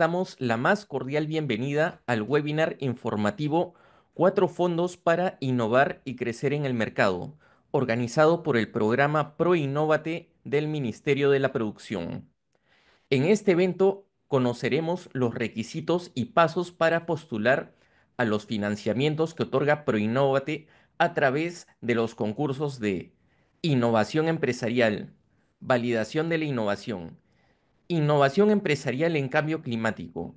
damos la más cordial bienvenida al webinar informativo Cuatro fondos para innovar y crecer en el mercado, organizado por el programa ProInnovate del Ministerio de la Producción. En este evento conoceremos los requisitos y pasos para postular a los financiamientos que otorga ProInnovate a través de los concursos de innovación empresarial, validación de la innovación, Innovación empresarial en cambio climático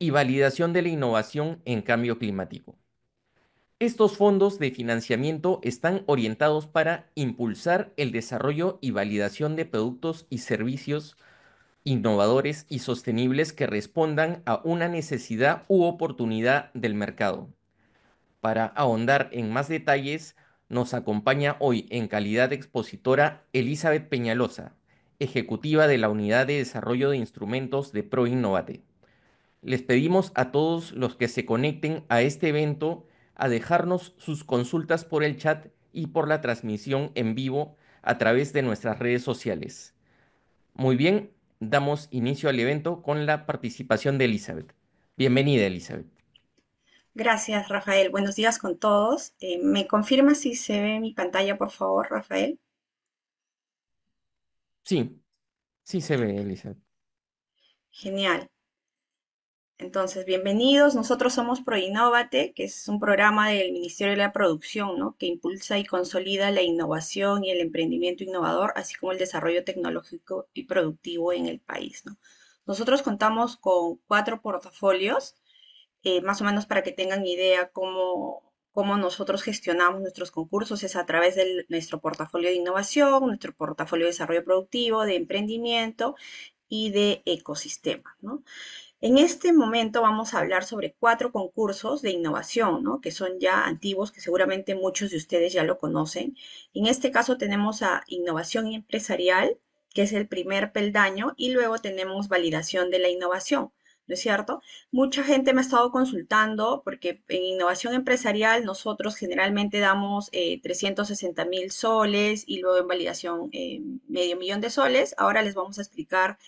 y validación de la innovación en cambio climático. Estos fondos de financiamiento están orientados para impulsar el desarrollo y validación de productos y servicios innovadores y sostenibles que respondan a una necesidad u oportunidad del mercado. Para ahondar en más detalles, nos acompaña hoy en calidad de expositora Elizabeth Peñalosa, ejecutiva de la Unidad de Desarrollo de Instrumentos de ProInnovate. Les pedimos a todos los que se conecten a este evento a dejarnos sus consultas por el chat y por la transmisión en vivo a través de nuestras redes sociales. Muy bien, damos inicio al evento con la participación de Elizabeth. Bienvenida, Elizabeth. Gracias, Rafael. Buenos días con todos. Eh, ¿Me confirma si se ve mi pantalla, por favor, Rafael? Sí, sí se ve, Elizabeth. Genial. Entonces, bienvenidos. Nosotros somos ProInnovate, que es un programa del Ministerio de la Producción, ¿no? que impulsa y consolida la innovación y el emprendimiento innovador, así como el desarrollo tecnológico y productivo en el país. ¿no? Nosotros contamos con cuatro portafolios, eh, más o menos para que tengan idea cómo cómo nosotros gestionamos nuestros concursos es a través de nuestro portafolio de innovación, nuestro portafolio de desarrollo productivo, de emprendimiento y de ecosistema. En este momento vamos a hablar sobre cuatro concursos de innovación, que son ya antiguos, que seguramente muchos de ustedes ya lo conocen. En este caso tenemos a innovación empresarial, que es el primer peldaño, y luego tenemos validación de la innovación, ¿no es cierto? Mucha gente me ha estado consultando porque en innovación empresarial nosotros generalmente damos 360 eh, mil soles y luego en validación eh, medio millón de soles. Ahora les vamos a explicar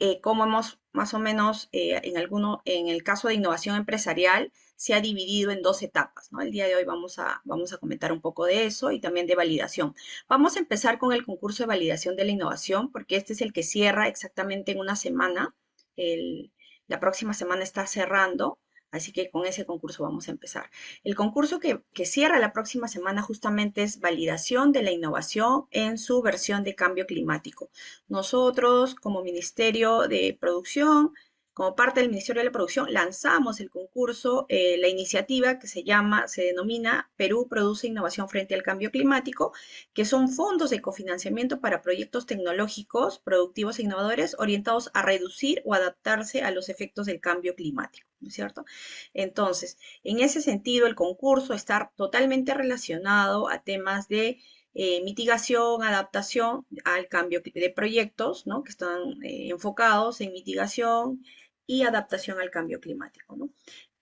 eh, cómo hemos más o menos en, alguno, en el caso de innovación empresarial se ha dividido en dos etapas, ¿no? El día de hoy vamos a, vamos a comentar un poco de eso y también de validación. Vamos a empezar con el concurso de validación de la innovación porque este es el que cierra exactamente en una semana. El, la próxima semana está cerrando, así que con ese concurso vamos a empezar. El concurso que, cierra la próxima semana justamente es validación de la innovación en su versión de cambio climático. Nosotros como Ministerio de Producción como parte del Ministerio de la Producción, lanzamos el concurso, eh, la iniciativa que se llama, se denomina Perú Produce Innovación frente al Cambio Climático, que son fondos de cofinanciamiento para proyectos tecnológicos, productivos e innovadores orientados a reducir o adaptarse a los efectos del cambio climático, ¿no es cierto? Entonces, en ese sentido, el concurso está totalmente relacionado a temas de eh, mitigación, adaptación al cambio de proyectos ¿no? que están eh, enfocados en mitigación, y adaptación al cambio climático. ¿no?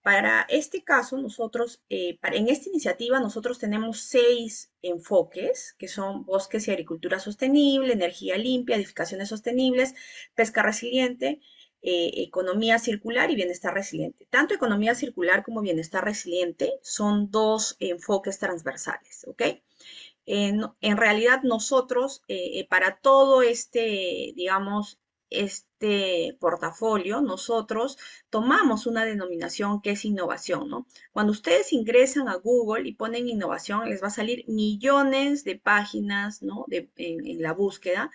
Para este caso, nosotros, eh, en esta iniciativa, nosotros tenemos seis enfoques, que son bosques y agricultura sostenible, energía limpia, edificaciones sostenibles, pesca resiliente, eh, economía circular y bienestar resiliente. Tanto economía circular como bienestar resiliente son dos enfoques transversales, ¿ok? En, realidad nosotros, eh, para todo este, digamos, este portafolio, nosotros tomamos una denominación que es innovación, ¿no? Cuando ustedes ingresan a Google y ponen innovación, les va a salir millones de páginas, ¿no? en, la búsqueda.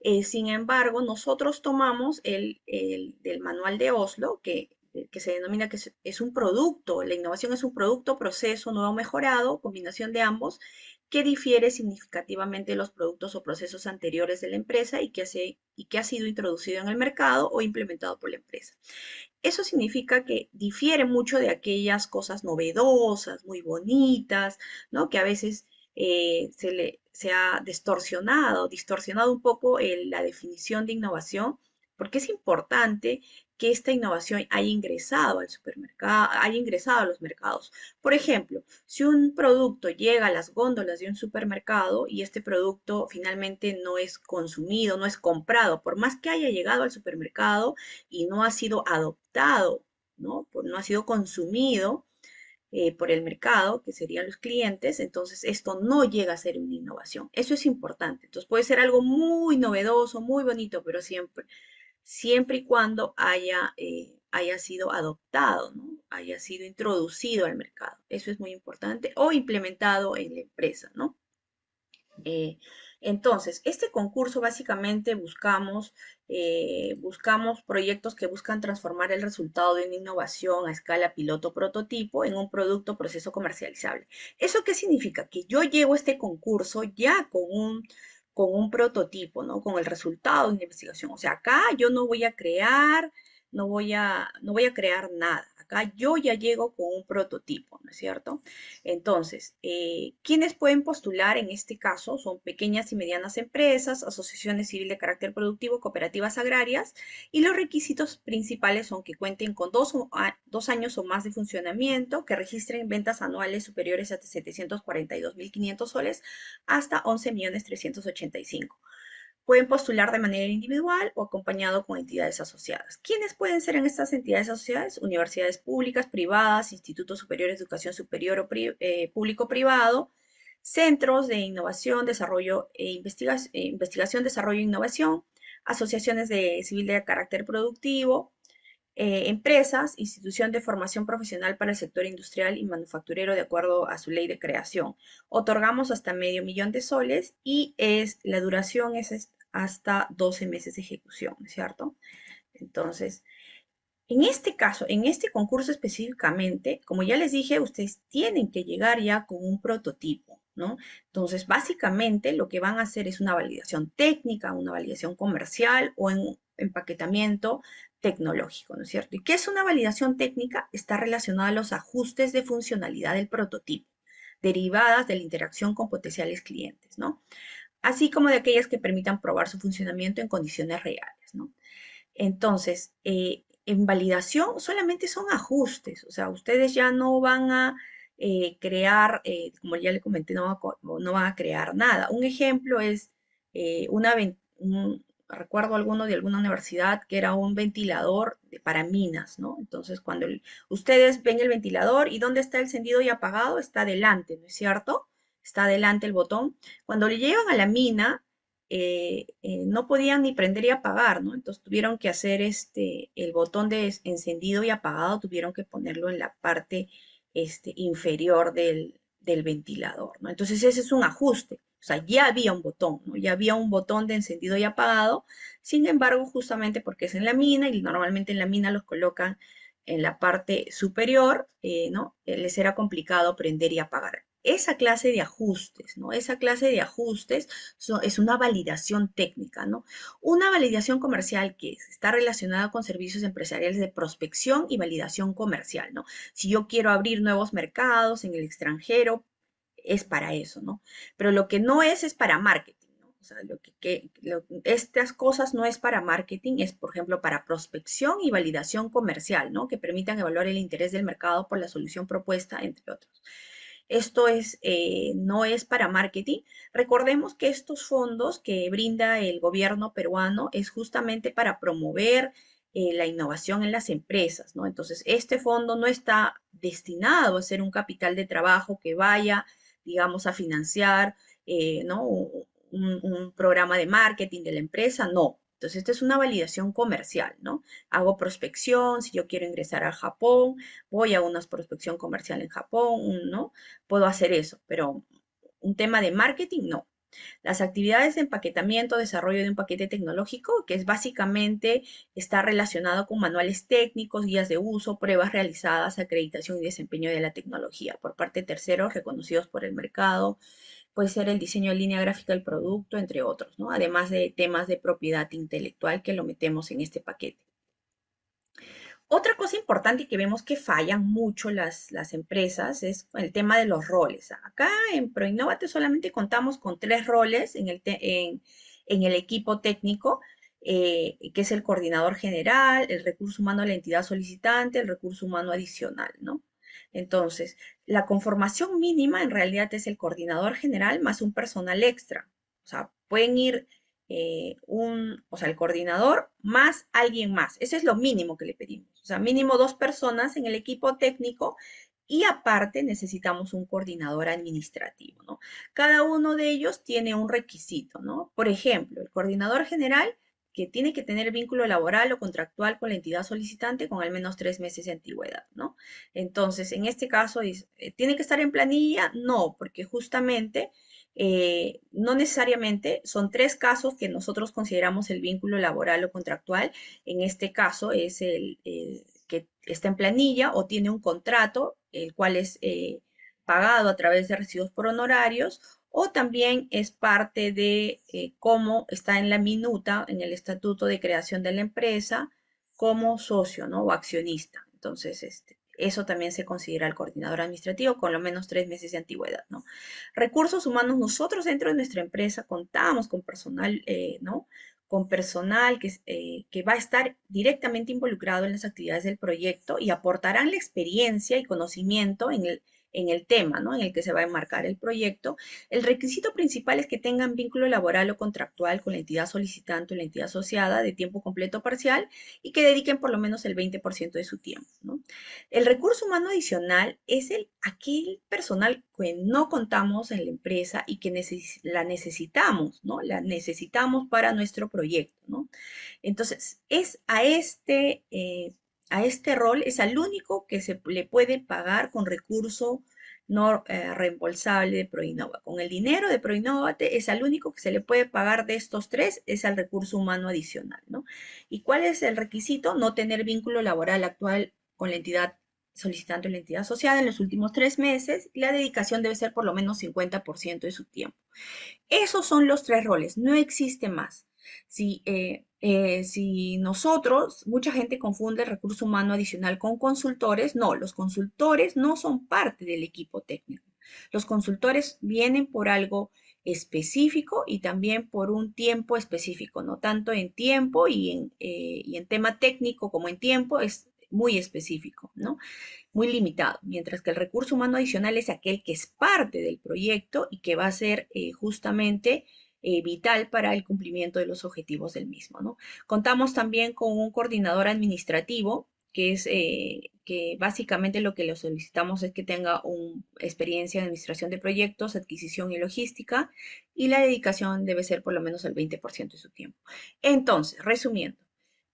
Eh, sin embargo, nosotros tomamos el, el, manual de Oslo, que que se denomina que es un producto, la innovación es un producto, proceso, nuevo mejorado, combinación de ambos, que difiere significativamente de los productos o procesos anteriores de la empresa y que, ha sido introducido en el mercado o implementado por la empresa. Eso significa que difiere mucho de aquellas cosas novedosas, muy bonitas, ¿no? que a veces eh, se, le, ha distorsionado, distorsionado un poco eh, la definición de innovación, porque es importante que esta innovación haya ingresado al supermercado, haya ingresado a los mercados. Por ejemplo, si un producto llega a las góndolas de un supermercado y este producto finalmente no es consumido, no es comprado, por más que haya llegado al supermercado y no ha sido adoptado, no, no ha sido consumido, eh, por el mercado, que serían los clientes, entonces esto no llega a ser una innovación. Eso es importante. Entonces puede ser algo muy novedoso, muy bonito, pero siempre siempre y cuando haya, eh, haya sido adoptado, ¿no? haya sido introducido al mercado. Eso es muy importante o implementado en la empresa, ¿no? Eh, entonces, este concurso básicamente buscamos, eh, buscamos proyectos que buscan transformar el resultado de una innovación a escala piloto prototipo en un producto proceso comercializable. ¿Eso qué significa? Que yo llego a este concurso ya con un con un prototipo, ¿no? Con el resultado de investigación. O sea, acá yo no voy a crear no voy a, no voy a crear nada. Acá yo ya llego con un prototipo, ¿no es cierto? Entonces, eh, quienes pueden postular en este caso? Son pequeñas y medianas empresas, asociaciones civiles de carácter productivo, cooperativas agrarias, y los requisitos principales son que cuenten con dos, ah, dos años o más de funcionamiento, que registren ventas anuales superiores a 742.500 soles hasta 11.385.000. Pueden postular de manera individual o acompañado con entidades asociadas. ¿Quiénes pueden ser en estas entidades asociadas? Universidades públicas, privadas, institutos superiores de educación superior o eh, público-privado, centros de innovación, desarrollo e eh, investigación, desarrollo e innovación, asociaciones de civil de carácter productivo, eh, empresas, institución de formación profesional para el sector industrial y manufacturero de acuerdo a su ley de creación. Otorgamos hasta medio millón de soles y es, la duración es hasta 12 meses de ejecución, ¿cierto? Entonces, en este caso, en este concurso específicamente, como ya les dije, ustedes tienen que llegar ya con un prototipo, ¿no? Entonces, básicamente lo que van a hacer es una validación técnica, una validación comercial o en empaquetamiento tecnológico, ¿no es cierto? ¿Y qué es una validación técnica? Está relacionada a los ajustes de funcionalidad del prototipo, derivadas de la interacción con potenciales clientes, ¿no? así como de aquellas que permitan probar su funcionamiento en condiciones reales. ¿no? Entonces, eh, en validación solamente son ajustes, o sea, ustedes ya no van a eh, crear, eh, como ya le comenté, no, van a crear nada. Un ejemplo es una, un, recuerdo alguno de alguna universidad que era un ventilador de, para minas, ¿no? Entonces, cuando ustedes ven el ventilador y dónde está encendido y apagado, está delante, ¿no es cierto? está adelante el botón. Cuando le llegan a la mina, eh, eh, no podían ni prender y apagar, ¿no? Entonces tuvieron que hacer este, el botón de encendido y apagado, tuvieron que ponerlo en la parte este, inferior del, del ventilador, ¿no? Entonces ese es un ajuste. O sea, ya había un botón, ¿no? Ya había un botón de encendido y apagado. Sin embargo, justamente porque es en la mina y normalmente en la mina los colocan en la parte superior, eh, ¿no? Eh, les era complicado prender y apagar. Esa clase de ajustes, ¿no? Esa clase de ajustes es una validación técnica, ¿no? Una validación comercial que está relacionada con servicios empresariales de prospección y validación comercial, ¿no? Si yo quiero abrir nuevos mercados en el extranjero, es para eso, ¿no? Pero lo que no es es para marketing o sea, lo que, estas cosas no es para marketing, es por ejemplo para prospección y validación comercial, ¿no? Que permitan evaluar el interés del mercado por la solución propuesta, entre otros. Esto es, eh, no es para marketing. Recordemos que estos fondos que brinda el gobierno peruano es justamente para promover eh, la innovación en las empresas, ¿no? Entonces, este fondo no está destinado a ser un capital de trabajo que vaya, digamos, a financiar eh, ¿no? un, programa de marketing de la empresa, no. Entonces, esta es una validación comercial, ¿no? Hago prospección, si yo quiero ingresar a Japón, voy a una prospección comercial en Japón, ¿no? Puedo hacer eso, pero un tema de marketing, no. Las actividades de empaquetamiento, desarrollo de un paquete tecnológico, que es básicamente está relacionado con manuales técnicos, guías de uso, pruebas realizadas, acreditación y desempeño de la tecnología por parte de terceros reconocidos por el mercado, puede ser el diseño de línea gráfica del producto, entre otros, ¿no? además de temas de propiedad intelectual que lo metemos en este paquete. Otra cosa importante que vemos que fallan mucho las, empresas es el tema de los roles. Acá en ProInnovate solamente contamos con tres roles en el, equipo técnico, eh, que es el coordinador general, el recurso humano de la entidad solicitante, el recurso humano adicional, ¿no? Entonces, la conformación mínima en realidad es el coordinador general más un personal extra. O sea, pueden ir eh, un, o sea, el coordinador más alguien más. Eso es lo mínimo que le pedimos. O sea, mínimo dos personas en el equipo técnico y aparte necesitamos un coordinador administrativo, ¿no? Cada uno de ellos tiene un requisito, ¿no? Por ejemplo, el coordinador general que tiene que tener vínculo laboral o contractual con la entidad solicitante con al menos tres meses de antigüedad, ¿no? Entonces, en este caso, eh, ¿tiene que estar en planilla? No, porque justamente eh, no necesariamente son tres casos que nosotros consideramos el vínculo laboral o contractual. En este caso es el, eh, que está en planilla o tiene un contrato, el cual es pagado a través de recibos por honorarios o también es parte de eh, cómo está en la minuta, en el estatuto de creación de la empresa, como socio ¿no? o accionista. Entonces, este, eso también se considera el coordinador administrativo con lo menos tres meses de antigüedad, ¿no? Recursos humanos, nosotros dentro de nuestra empresa contamos con personal, eh, ¿no? Con personal que, eh, que va a estar directamente involucrado en las actividades del proyecto y aportarán la experiencia y conocimiento en el, en el tema ¿no? en el que se va a enmarcar el proyecto. El requisito principal es que tengan vínculo laboral o contractual con la entidad solicitante o la entidad asociada de tiempo completo o parcial y que dediquen por lo menos el 20% de su tiempo. El recurso humano adicional es el, aquel personal que no contamos en la empresa y que la necesitamos, ¿no? La necesitamos para nuestro proyecto, ¿no? Entonces, es a este eh, a este rol es al único que se le puede pagar con recurso no eh, reembolsable de Proinova. Con el dinero de ProInnovate es al único que se le puede pagar de estos tres, es al recurso humano adicional, ¿no? ¿Y cuál es el requisito? No tener vínculo laboral actual con la entidad solicitante o la entidad asociada en los últimos tres meses la dedicación debe ser por lo menos 50% de su tiempo. Esos son los tres roles, no existe más. Si eh, eh, si nosotros, mucha gente confunde el recurso humano adicional con consultores, no, los consultores no son parte del equipo técnico. Los consultores vienen por algo específico y también por un tiempo específico, no tanto en tiempo y en, eh, en tema técnico como en tiempo, es muy específico, ¿no? Muy limitado. Mientras que el recurso humano adicional es aquel que es parte del proyecto y que va a ser eh, justamente eh, vital para el cumplimiento de los objetivos del mismo. ¿no? Contamos también con un coordinador administrativo que es eh, que básicamente lo que le solicitamos es que tenga una experiencia en administración de proyectos, adquisición y logística, y la dedicación debe ser por lo menos el 20% de su tiempo. Entonces, resumiendo,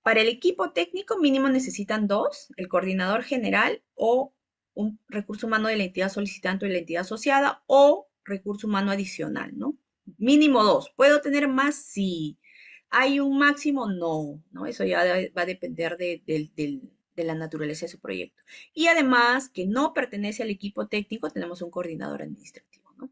para el equipo técnico mínimo necesitan dos, el coordinador general o un recurso humano de la entidad solicitante o de la entidad asociada o recurso humano adicional, ¿no? Mínimo dos. ¿Puedo tener más? Sí. ¿Hay un máximo? No, ¿no? Eso ya va a depender de, la naturaleza de su proyecto. Y además, que no pertenece al equipo técnico, tenemos un coordinador administrativo, ¿no?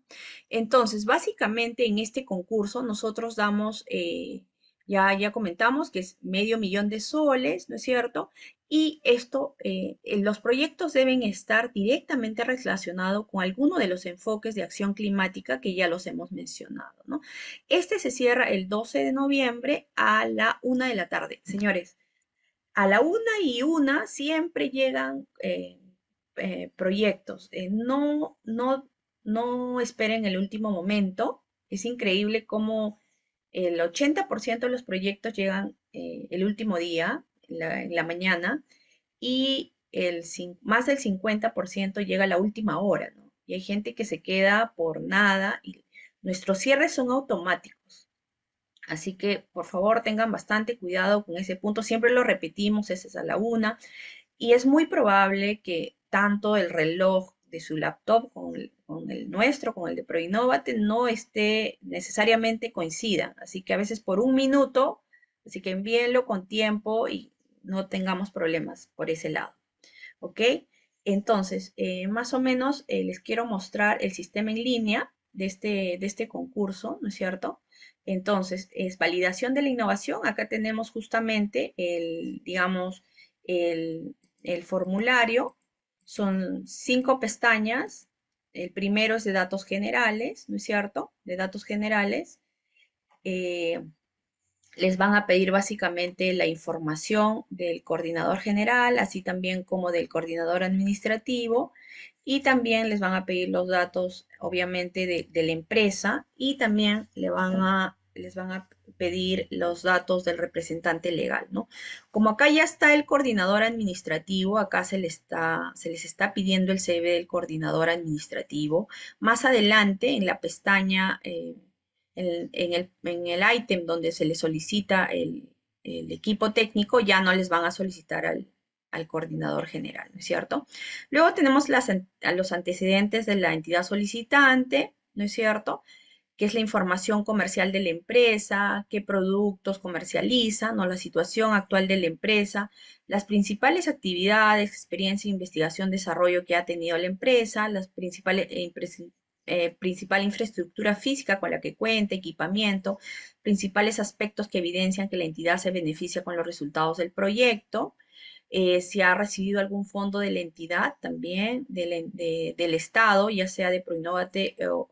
Entonces, básicamente en este concurso nosotros damos eh, ya, ya comentamos que es medio millón de soles, ¿no es cierto? Y esto, eh, los proyectos deben estar directamente relacionados con alguno de los enfoques de acción climática que ya los hemos mencionado, ¿no? Este se cierra el 12 de noviembre a la una de la tarde. Señores, a la una y una siempre llegan eh, eh, proyectos. no, no, no esperen el último momento. Es increíble cómo el 80% de los proyectos llegan eh, el último día, en la mañana, y el, más del 50% llega a la última hora, Y hay gente que se queda por nada y nuestros cierres son automáticos. Así que, por favor, tengan bastante cuidado con ese punto. Siempre lo repetimos, esa es a la una. Y es muy probable que tanto el reloj de su laptop con el, nuestro, con el de Proinnovate, no esté necesariamente coincida. Así que a veces por un minuto, así que envíenlo con tiempo y no tengamos problemas por ese lado. ¿Ok? Entonces, eh, más o menos eh, les quiero mostrar el sistema en línea de este, de este concurso, ¿no es cierto? Entonces, es validación de la innovación. Acá tenemos justamente el, digamos, el, el formulario son cinco pestañas. El primero es de datos generales, ¿no es cierto? De datos generales. Eh, les van a pedir básicamente la información del coordinador general, así también como del coordinador administrativo, y también les van a pedir los datos, obviamente, de la empresa, y también le van a les van a pedir los datos del representante legal, ¿no? Como acá ya está el coordinador administrativo, acá se, les está, se les está pidiendo el CV del coordinador administrativo. Más adelante, en la pestaña, eh, en, el, en ítem donde se les solicita el, equipo técnico, ya no les van a solicitar al, coordinador general, ¿no es cierto? Luego tenemos los antecedentes de la entidad solicitante, ¿no es cierto? qué es la información comercial de la empresa, qué productos comercializan o la situación actual de la empresa, las principales actividades, experiencia, investigación, desarrollo que ha tenido la empresa, la principales, eh, eh, principal infraestructura física con la que cuenta, equipamiento, principales aspectos que evidencian que la entidad se beneficia con los resultados del proyecto, eh, si ha recibido algún fondo de la entidad también, del Estado, ya sea de Proinnovate o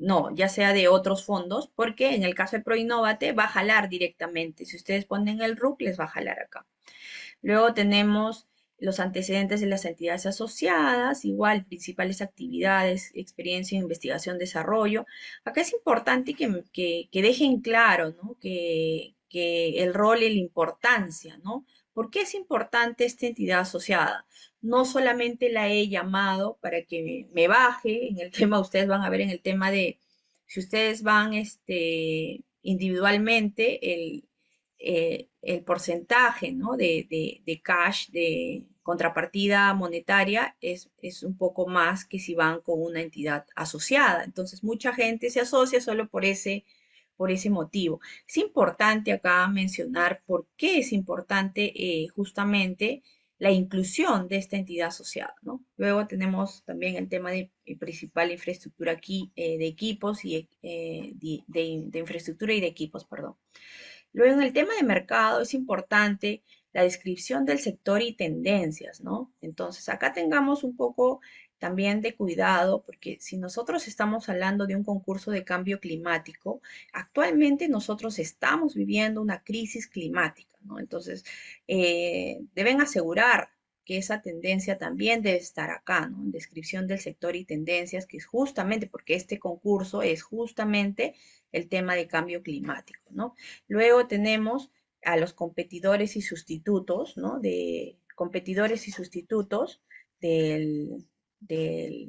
no, ya sea de otros fondos, porque en el caso de Proinnovate va a jalar directamente. Si ustedes ponen el RUC, les va a jalar acá. Luego tenemos los antecedentes de las entidades asociadas, igual, principales actividades, experiencia, investigación, desarrollo. Acá es importante que, dejen claro ¿no? que, que el rol y la importancia, ¿no? ¿Por qué es importante esta entidad asociada? No solamente la he llamado para que me baje en el tema, ustedes van a ver en el tema de, si ustedes van este, individualmente, el, eh, porcentaje de, de, cash, de contrapartida monetaria, es, es un poco más que si van con una entidad asociada. Entonces, mucha gente se asocia solo por ese por ese motivo. Es importante acá mencionar por qué es importante eh, justamente la inclusión de esta entidad asociada. ¿no? Luego tenemos también el tema de, eh, principal infraestructura aquí eh, de equipos y de, de, infraestructura y de equipos, perdón. Luego en el tema de mercado es importante la descripción del sector y tendencias, ¿no? Entonces acá tengamos un poco también de cuidado, porque si nosotros estamos hablando de un concurso de cambio climático, actualmente nosotros estamos viviendo una crisis climática, ¿no? Entonces, eh, deben asegurar que esa tendencia también debe estar acá, ¿no? En descripción del sector y tendencias, que es justamente, porque este concurso es justamente el tema de cambio climático, ¿no? Luego tenemos a los competidores y sustitutos, ¿no? De competidores y sustitutos del, de,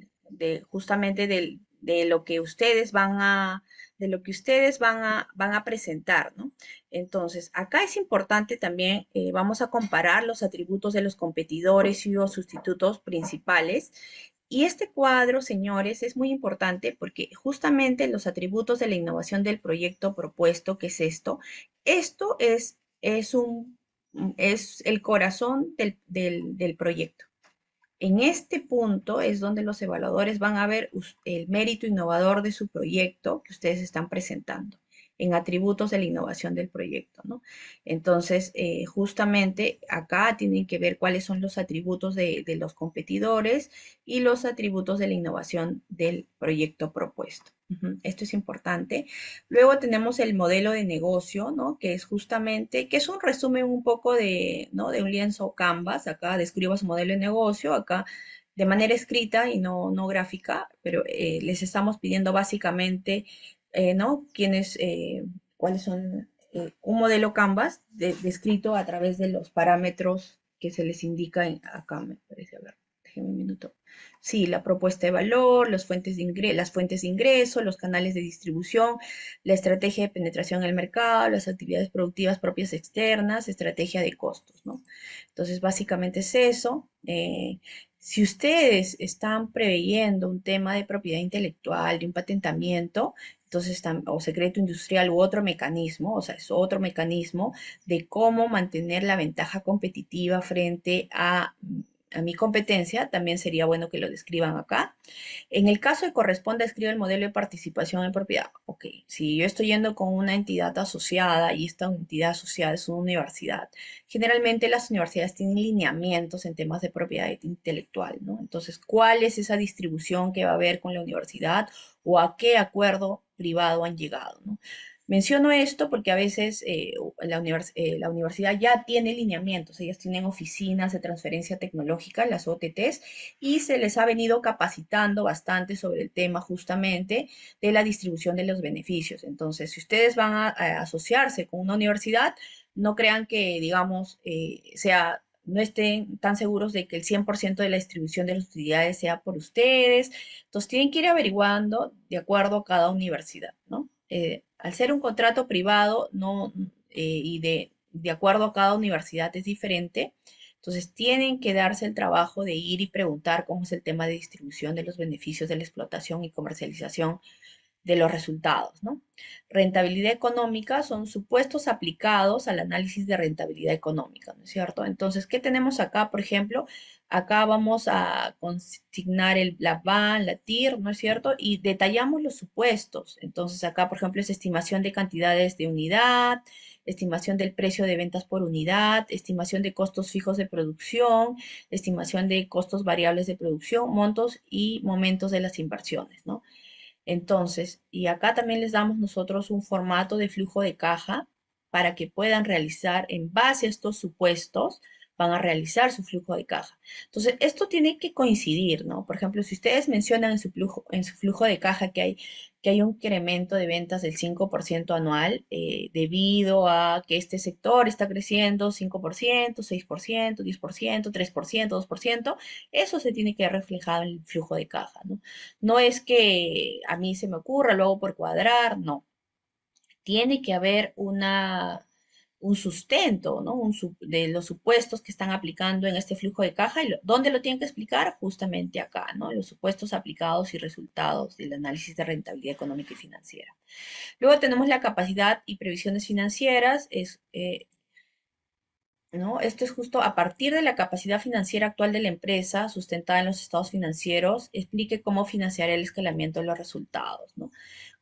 justamente de lo que ustedes van a de lo que ustedes van a, van a presentar, ¿no? Entonces, acá es importante también, eh, vamos a comparar los atributos de los competidores y los sustitutos principales. Y este cuadro, señores, es muy importante porque justamente los atributos de la innovación del proyecto propuesto, que es esto, esto es, es, un, es el corazón del proyecto. En este punto es donde los evaluadores van a ver el mérito innovador de su proyecto que ustedes están presentando en atributos de la innovación del proyecto. ¿no? Entonces, eh, justamente acá tienen que ver cuáles son los atributos de, los competidores y los atributos de la innovación del proyecto propuesto. Esto es importante. Luego tenemos el modelo de negocio, ¿no? Que es justamente, que es un resumen un poco de, De un lienzo Canvas. Acá describo su modelo de negocio, acá de manera escrita y no, no gráfica, pero eh, les estamos pidiendo básicamente eh, ¿no? Quienes, eh, cuáles son eh, un modelo Canvas descrito a través de los parámetros que se les indica acá, me parece, a ver, déjeme un minuto. Sí, la propuesta de valor, las fuentes de, las fuentes de ingreso, los canales de distribución, la estrategia de penetración al mercado, las actividades productivas propias externas, estrategia de costos, ¿no? Entonces, básicamente es eso. Eh, si ustedes están preveyendo un tema de propiedad intelectual, de un patentamiento, entonces, o secreto industrial u otro mecanismo, o sea, es otro mecanismo de cómo mantener la ventaja competitiva frente a a mi competencia, también sería bueno que lo describan acá. En el caso que corresponda, escribe el modelo de participación en propiedad. Ok, si yo estoy yendo con una entidad asociada y esta entidad asociada es una universidad, generalmente las universidades tienen lineamientos en temas de propiedad intelectual, ¿no? Entonces, ¿cuál es esa distribución que va a haber con la universidad o a qué acuerdo privado han llegado, ¿no? Menciono esto porque a veces eh, eh, la, universidad ya tiene lineamientos, ellas tienen oficinas de transferencia tecnológica, las OTTs, y se les ha venido capacitando bastante sobre el tema justamente de la distribución de los beneficios. Entonces, si ustedes van a, asociarse con una universidad, no crean que, digamos, eh, sea no estén tan seguros de que el 100% de la distribución de las utilidades sea por ustedes. Entonces, tienen que ir averiguando de acuerdo a cada universidad, ¿no? al ser un contrato privado no, eh, y de, de acuerdo a cada universidad es diferente, entonces tienen que darse el trabajo de ir y preguntar cómo es el tema de distribución de los beneficios de la explotación y comercialización de los resultados. ¿no? Rentabilidad económica son supuestos aplicados al análisis de rentabilidad económica, ¿no es cierto? Entonces, ¿qué tenemos acá, por ejemplo? Acá vamos a consignar el, la VAN, la TIR, ¿no es cierto? Y detallamos los supuestos. Entonces, acá, por ejemplo, es estimación de cantidades de unidad, estimación del precio de ventas por unidad, estimación de costos fijos de producción, estimación de costos variables de producción, montos y momentos de las inversiones, ¿no? Entonces, y acá también les damos nosotros un formato de flujo de caja para que puedan realizar en base a estos supuestos, van a realizar su flujo de caja. Entonces, esto tiene que coincidir, ¿no? Por ejemplo, si ustedes mencionan en su flujo, en su flujo de caja que hay que hay un incremento de ventas del 5% anual eh, debido a que este sector está creciendo 5%, 6%, 10%, 3%, 2%. Eso se tiene que reflejar en el flujo de caja, ¿no? No es que a mí se me ocurra, luego por cuadrar, no. Tiene que haber una un sustento, ¿no? Un, de los supuestos que están aplicando en este flujo de caja. Y ¿Dónde lo tienen que explicar? Justamente acá, ¿no? Los supuestos aplicados y resultados del análisis de rentabilidad económica y financiera. Luego tenemos la capacidad y previsiones financieras. Es, eh, ¿No? Esto es justo a partir de la capacidad financiera actual de la empresa, sustentada en los estados financieros, explique cómo financiar el escalamiento de los resultados, ¿no?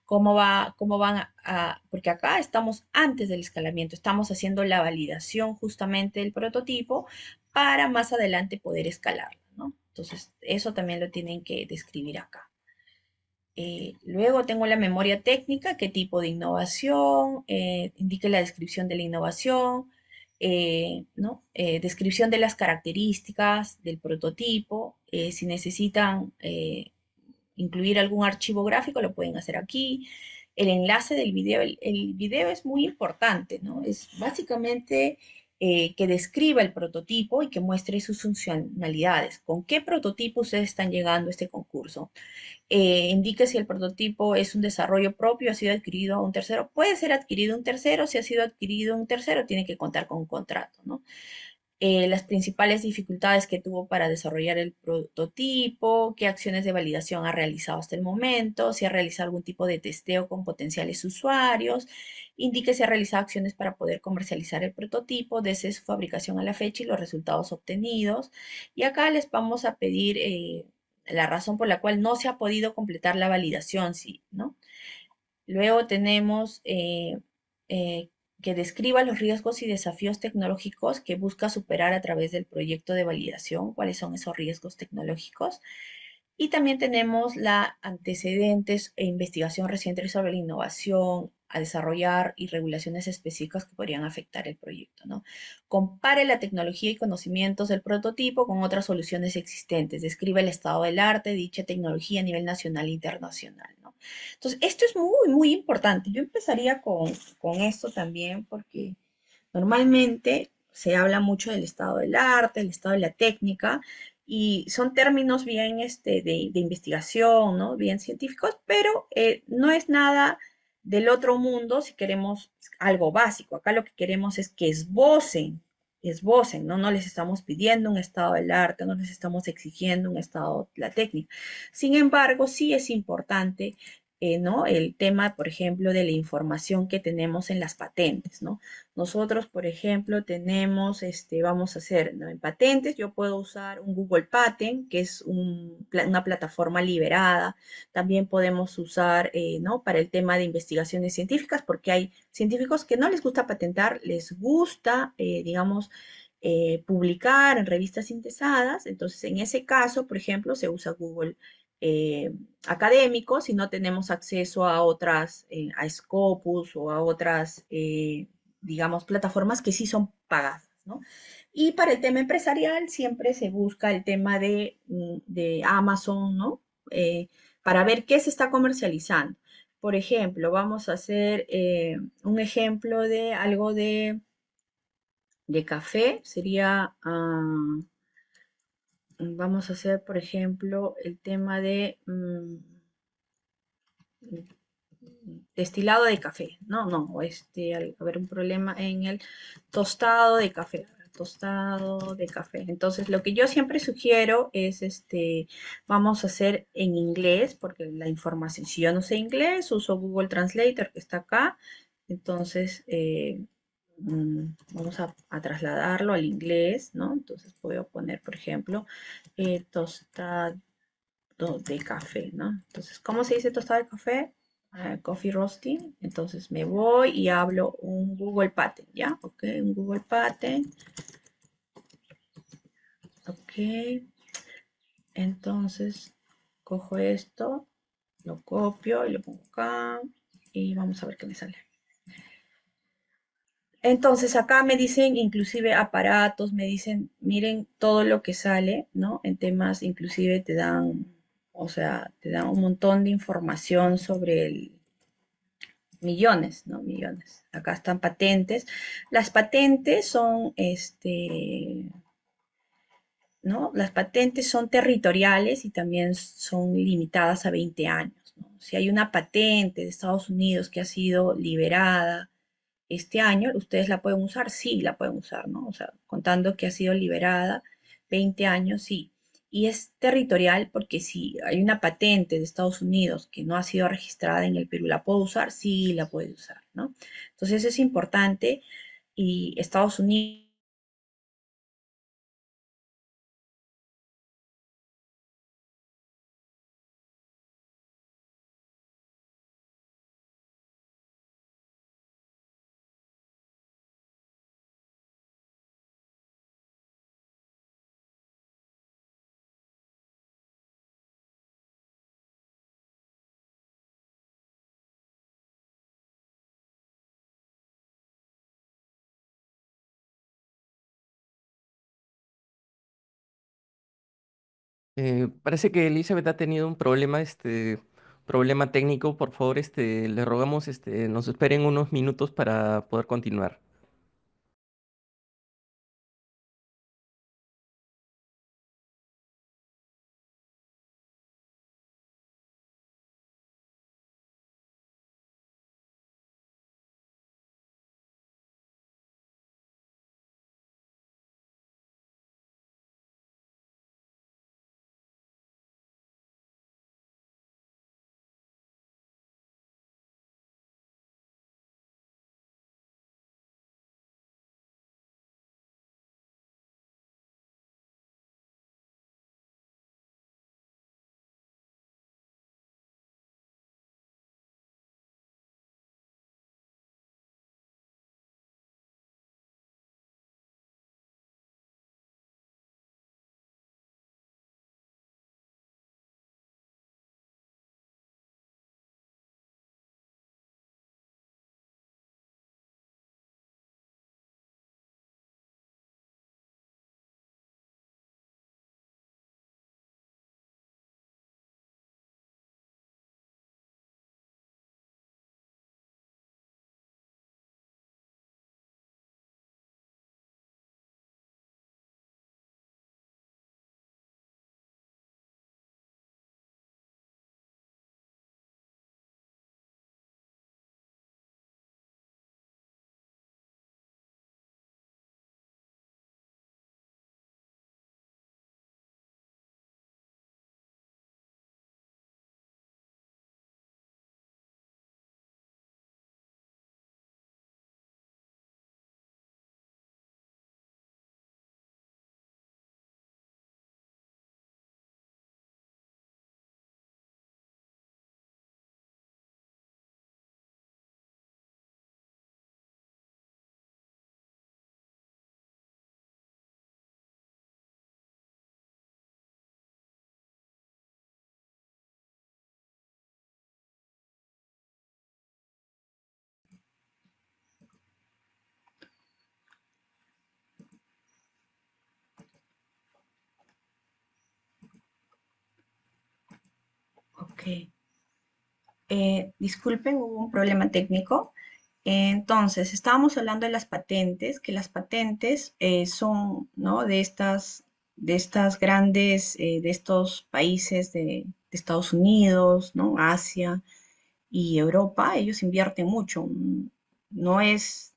cómo, va, cómo van a, Porque acá estamos antes del escalamiento, estamos haciendo la validación justamente del prototipo para más adelante poder escalarlo, ¿no? Entonces, eso también lo tienen que describir acá. Eh, luego tengo la memoria técnica, qué tipo de innovación, eh, indique la descripción de la innovación, eh, ¿no? descripción de las características del prototipo, si necesitan incluir algún archivo gráfico, lo pueden hacer aquí. El enlace del video, el, video es muy importante, ¿no? Es básicamente eh, que describa el prototipo y que muestre sus funcionalidades. ¿Con qué prototipo ustedes están llegando a este concurso? Eh, indique si el prototipo es un desarrollo propio, ha sido adquirido a un tercero. Puede ser adquirido un tercero, si ha sido adquirido un tercero, tiene que contar con un contrato, ¿no? Eh, las principales dificultades que tuvo para desarrollar el prototipo, qué acciones de validación ha realizado hasta el momento, si ha realizado algún tipo de testeo con potenciales usuarios, indique si ha realizado acciones para poder comercializar el prototipo desde su fabricación a la fecha y los resultados obtenidos. Y acá les vamos a pedir eh, la razón por la cual no se ha podido completar la validación, ¿sí? ¿no? Luego tenemos... Eh, eh que describa los riesgos y desafíos tecnológicos que busca superar a través del proyecto de validación, cuáles son esos riesgos tecnológicos. Y también tenemos la antecedentes e investigación reciente sobre la innovación a desarrollar y regulaciones específicas que podrían afectar el proyecto. ¿no? Compare la tecnología y conocimientos del prototipo con otras soluciones existentes. Describe el estado del arte de dicha tecnología a nivel nacional e internacional. Entonces, esto es muy, muy importante. Yo empezaría con, esto también porque normalmente se habla mucho del estado del arte, el estado de la técnica, y son términos bien este, de, investigación, ¿no? bien científicos, pero eh, no es nada del otro mundo si queremos algo básico. Acá lo que queremos es que esbocen esbocen, ¿no? No les estamos pidiendo un estado del arte, no les estamos exigiendo un estado de la técnica. Sin embargo, sí es importante eh, ¿no? El tema, por ejemplo, de la información que tenemos en las patentes, Nosotros, por ejemplo, tenemos, este, vamos a hacer, En patentes yo puedo usar un Google Patent, que es una plataforma liberada. También podemos usar, eh, ¿no? Para el tema de investigaciones científicas, porque hay científicos que no les gusta patentar, les gusta, eh, digamos, publicar en revistas interesadas. Entonces, en ese caso, por ejemplo, se usa Google Patent eh, académicos y no tenemos acceso a otras, eh, a Scopus o a otras, eh, digamos, plataformas que sí son pagadas, ¿no? Y para el tema empresarial siempre se busca el tema de, mm, Amazon, ¿no? para ver qué se está comercializando. Por ejemplo, vamos a hacer un ejemplo de algo de, de café, sería... Ah, vamos a hacer, por ejemplo, el tema de mm, destilado de café. No, no, este, al haber un problema en el tostado de café. Tostado de café. Entonces, lo que yo siempre sugiero es, este, vamos a hacer en inglés, porque la información, si yo no sé inglés, uso Google Translator que está acá. Entonces, eh, Mm, vamos a, trasladarlo al inglés, ¿no? Entonces puedo poner, por ejemplo, eh, tostado de café, ¿no? Entonces, ¿cómo se dice tostado de café? Ah, coffee roasting. Entonces me voy y hablo un Google Patent, ¿ya? Ok, un Google Patent. Ok. Entonces, cojo esto, lo copio y lo pongo acá y vamos a ver qué me sale. Entonces acá me dicen inclusive aparatos, me dicen, miren todo lo que sale, ¿no? En temas inclusive te dan, o sea, te dan un montón de información sobre el, millones, ¿no? Millones. Acá están patentes. Las patentes son, este, ¿no? Las patentes son territoriales y también son limitadas a 20 años. ¿no? Si hay una patente de Estados Unidos que ha sido liberada este año, ¿ustedes la pueden usar? Sí, la pueden usar, ¿no? O sea, contando que ha sido liberada 20 años, sí. Y es territorial porque si hay una patente de Estados Unidos que no ha sido registrada en el Perú, ¿la puedo usar? Sí, la puede usar, ¿no? Entonces es importante y Estados Unidos Eh, parece que Elizabeth ha tenido un problema, este, problema técnico. Por favor, este, le rogamos, este, nos esperen unos minutos para poder continuar. Eh, disculpen, hubo un problema técnico. Entonces, estábamos hablando de las patentes, que las patentes eh, son ¿no? de, estas, de estas grandes, eh, de estos países de, de, Estados Unidos, ¿no? Asia y Europa, ellos invierten mucho. No es,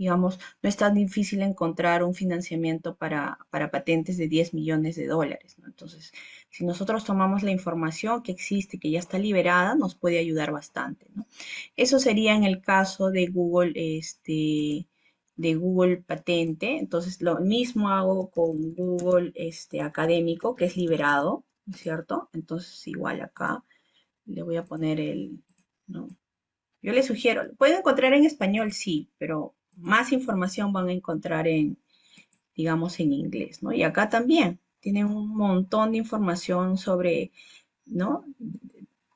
digamos, no es tan difícil encontrar un financiamiento para, patentes de 10 millones de dólares. Entonces, si nosotros tomamos la información que existe, que ya está liberada, nos puede ayudar bastante. Eso sería en el caso de Google, este, de Google Patente. Entonces, lo mismo hago con Google este, Académico, que es liberado, ¿cierto? Entonces, igual acá le voy a poner el... ¿no? Yo le sugiero, puedo encontrar en español? Sí, pero más información van a encontrar en, digamos, en inglés, ¿no? Y acá también tienen un montón de información sobre, ¿no?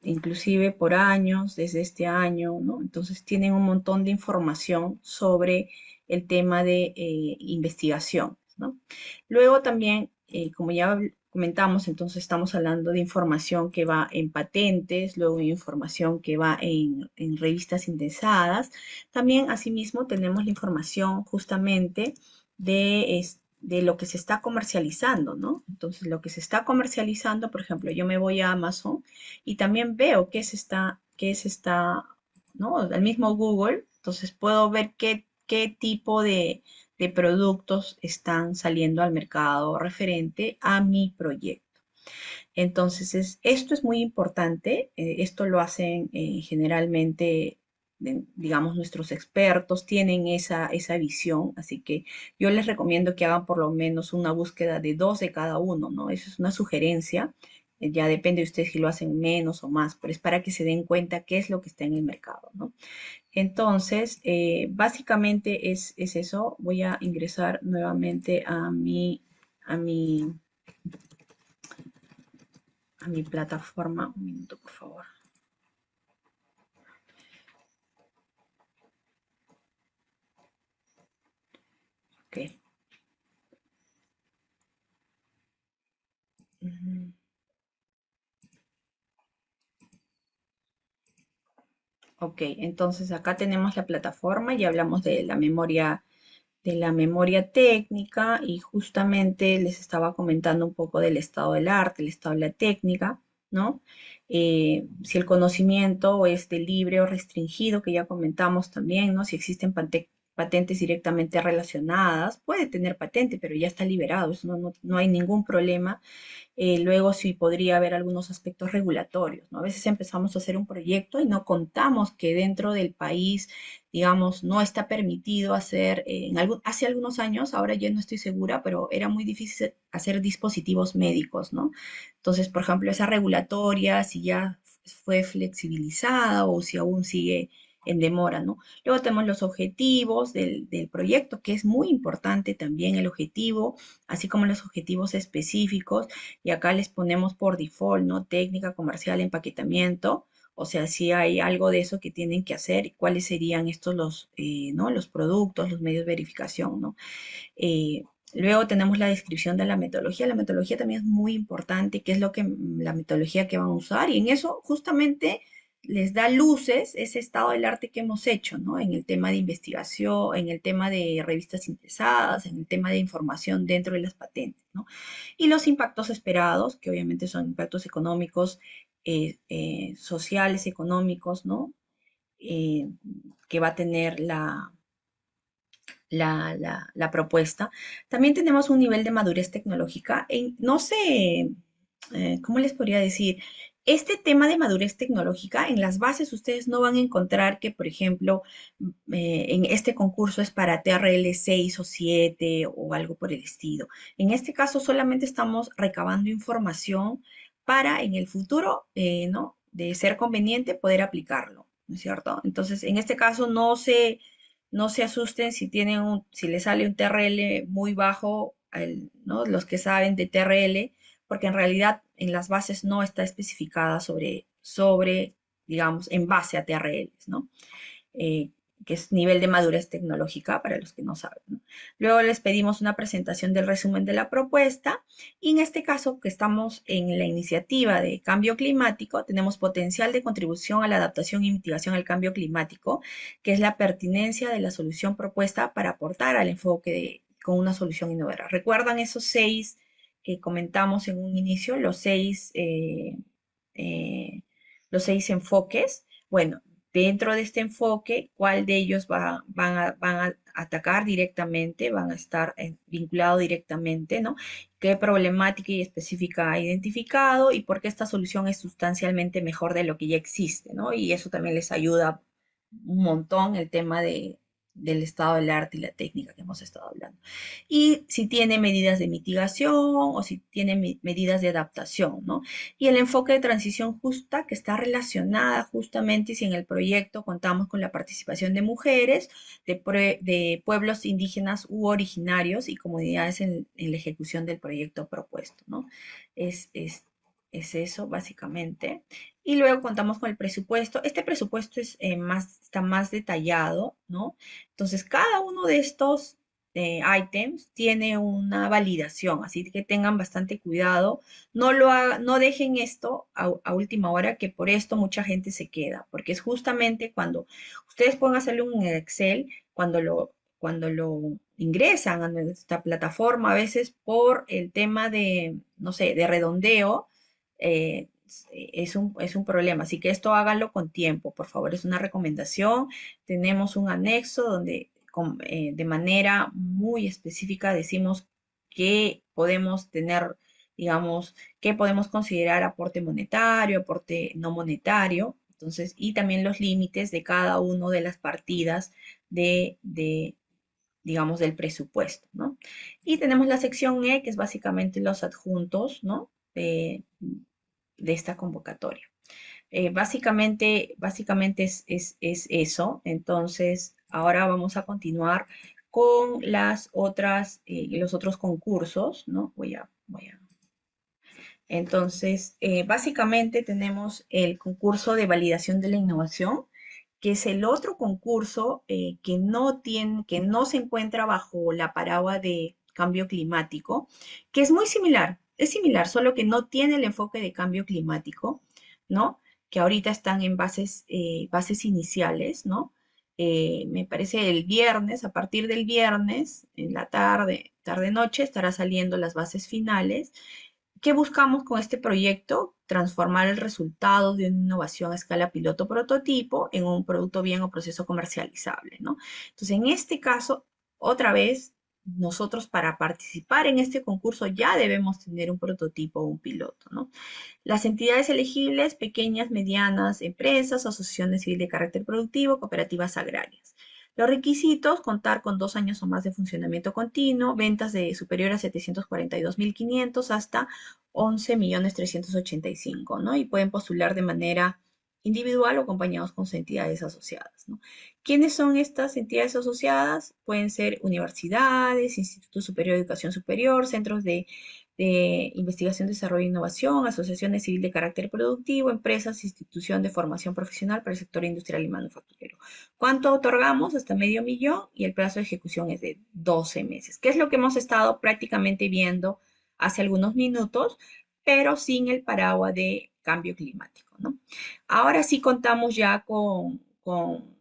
Inclusive por años, desde este año, ¿no? Entonces tienen un montón de información sobre el tema de eh, investigación, ¿no? Luego también, eh, como ya comentamos, entonces estamos hablando de información que va en patentes, luego información que va en, revistas indexadas. También, asimismo, tenemos la información justamente de, de, lo que se está comercializando, ¿no? Entonces, lo que se está comercializando, por ejemplo, yo me voy a Amazon y también veo qué se está, está, ¿no? El mismo Google, entonces puedo ver qué tipo de, de productos están saliendo al mercado referente a mi proyecto. Entonces, esto es muy importante. Eh, esto lo hacen eh, generalmente digamos, nuestros expertos tienen esa, visión, así que yo les recomiendo que hagan por lo menos una búsqueda de dos de cada uno, ¿no? Esa es una sugerencia eh, ya depende de ustedes si lo hacen menos o más, pero es para que se den cuenta qué es lo que está en el mercado, Entonces, eh, básicamente es, eso. Voy a ingresar nuevamente a mi, a a mi plataforma. Un minuto, por favor. Okay. Ok, entonces acá tenemos la plataforma, y hablamos de la memoria, de la memoria técnica y justamente les estaba comentando un poco del estado del arte, el estado de la técnica, ¿no? Eh, si el conocimiento es de libre o restringido, que ya comentamos también, ¿no? Si existen patentes directamente relacionadas, puede tener patente, pero ya está liberado, no, hay ningún problema. Eh, luego sí podría haber algunos aspectos regulatorios, ¿no? A veces empezamos a hacer un proyecto y no contamos que dentro del país, digamos, no está permitido hacer, eh, en algún, hace algunos años, ahora ya no estoy segura, pero era muy difícil hacer dispositivos médicos, ¿no? Entonces, por ejemplo, esa regulatoria, si ya fue flexibilizada o si aún sigue en demora, ¿no? Luego tenemos los objetivos del, proyecto, que es muy importante también el objetivo, así como los objetivos específicos. Y acá les ponemos por default, ¿no? Técnica, comercial, empaquetamiento. O sea, si hay algo de eso que tienen que hacer, cuáles serían estos los, eh, ¿no? los productos, los medios de verificación, ¿no? Eh, luego tenemos la descripción de la metodología. La metodología también es muy importante, qué es lo que la metodología que van a usar. Y en eso justamente les da luces ese estado del arte que hemos hecho, ¿no? En el tema de investigación, en el tema de revistas interesadas, en el tema de información dentro de las patentes, ¿no? Y los impactos esperados, que obviamente son impactos económicos, eh, eh, sociales, económicos, ¿no? Eh, que va a tener la, la, propuesta. También tenemos un nivel de madurez tecnológica. no sé, ¿cómo les podría decir? este tema de madurez tecnológica, en las bases ustedes no van a encontrar que, por ejemplo, eh, en este concurso es para TRL 6 o 7 o algo por el estilo. En este caso solamente estamos recabando información para en el futuro, eh, ¿no? De ser conveniente poder aplicarlo, ¿no es cierto? Entonces, en este caso no se, no se asusten si, tienen un, si les sale un TRL muy bajo, Los que saben de TRL, porque en realidad en las bases no está especificada sobre, sobre digamos, en base a TRLs, ¿no? Eh, que es nivel de madurez tecnológica para los que no saben. Luego les pedimos una presentación del resumen de la propuesta y en este caso que estamos en la iniciativa de cambio climático, tenemos potencial de contribución a la adaptación y mitigación al cambio climático, que es la pertinencia de la solución propuesta para aportar al enfoque con una solución innovadora. ¿Recuerdan esos seis que eh, comentamos en un inicio, los seis, eh, eh, los seis enfoques. Bueno, dentro de este enfoque, cuál de ellos van, a, van, a, atacar directamente, van a estar vinculado directamente, ¿no? Qué problemática y específica ha identificado y por qué esta solución es sustancialmente mejor de lo que ya existe, ¿no? Y eso también les ayuda un montón el tema de, del estado del arte y la técnica que hemos estado hablando. Y si tiene medidas de mitigación o si tiene medidas de adaptación, ¿no? Y el enfoque de transición justa que está relacionada justamente si en el proyecto contamos con la participación de mujeres, de, pueblos indígenas u originarios y comunidades en, la ejecución del proyecto propuesto, ¿no? Es, es es eso, básicamente. Y luego contamos con el presupuesto. Este presupuesto es, eh, más, está más detallado, ¿no? Entonces, cada uno de estos eh, items tiene una validación, así que tengan bastante cuidado. No, lo no dejen esto a, última hora, que por esto mucha gente se queda, porque es justamente cuando ustedes pueden hacerlo en Excel, cuando lo, cuando lo ingresan a nuestra plataforma, a veces por el tema de, no sé, de redondeo, eh, eh, es, un, es un problema. Así que esto háganlo con tiempo, por favor. Es una recomendación. Tenemos un anexo donde eh, de manera muy específica decimos qué podemos tener, digamos, qué podemos considerar aporte monetario, aporte no monetario. Entonces, y también los límites de cada una de las partidas de, de, digamos, del presupuesto, ¿no? Y tenemos la sección E, que es básicamente los adjuntos, ¿no? de, esta convocatoria. Eh, básicamente, básicamente es, eso. Entonces, ahora vamos a continuar con las otras, eh, los otros concursos, ¿no? Voy a, voy a. Entonces, eh, básicamente tenemos el concurso de validación de la innovación, que es el otro concurso eh, que, no tiene, que no se encuentra bajo la parábola de cambio climático, que es muy similar, es similar, solo que no tiene el enfoque de cambio climático, ¿no? Que ahorita están en bases, eh, bases iniciales, ¿no? Eh, me parece el viernes, a partir del viernes, en la tarde, tarde-noche, estará saliendo las bases finales. ¿Qué buscamos con este proyecto? Transformar el resultado de una innovación a escala piloto prototipo en un producto bien o proceso comercializable, ¿no? Entonces, en este caso, otra vez, nosotros para participar en este concurso ya debemos tener un prototipo o un piloto. ¿no? Las entidades elegibles, pequeñas, medianas, empresas, asociaciones civiles de carácter productivo, cooperativas agrarias. Los requisitos, contar con dos años o más de funcionamiento continuo, ventas de superior a 742.500 hasta $11,385,000, ¿no? Y pueden postular de manera individual o acompañados con entidades asociadas. ¿Quiénes son estas entidades asociadas? Pueden ser universidades, institutos superiores de educación superior, centros de, investigación, desarrollo e innovación, asociaciones civiles de carácter productivo, empresas, institución de formación profesional para el sector industrial y manufacturero. ¿Cuánto otorgamos? Hasta medio millón y el plazo de ejecución es de 12 meses, que es lo que hemos estado prácticamente viendo hace algunos minutos, pero sin el paraguas de cambio climático. Ahora sí contamos ya con,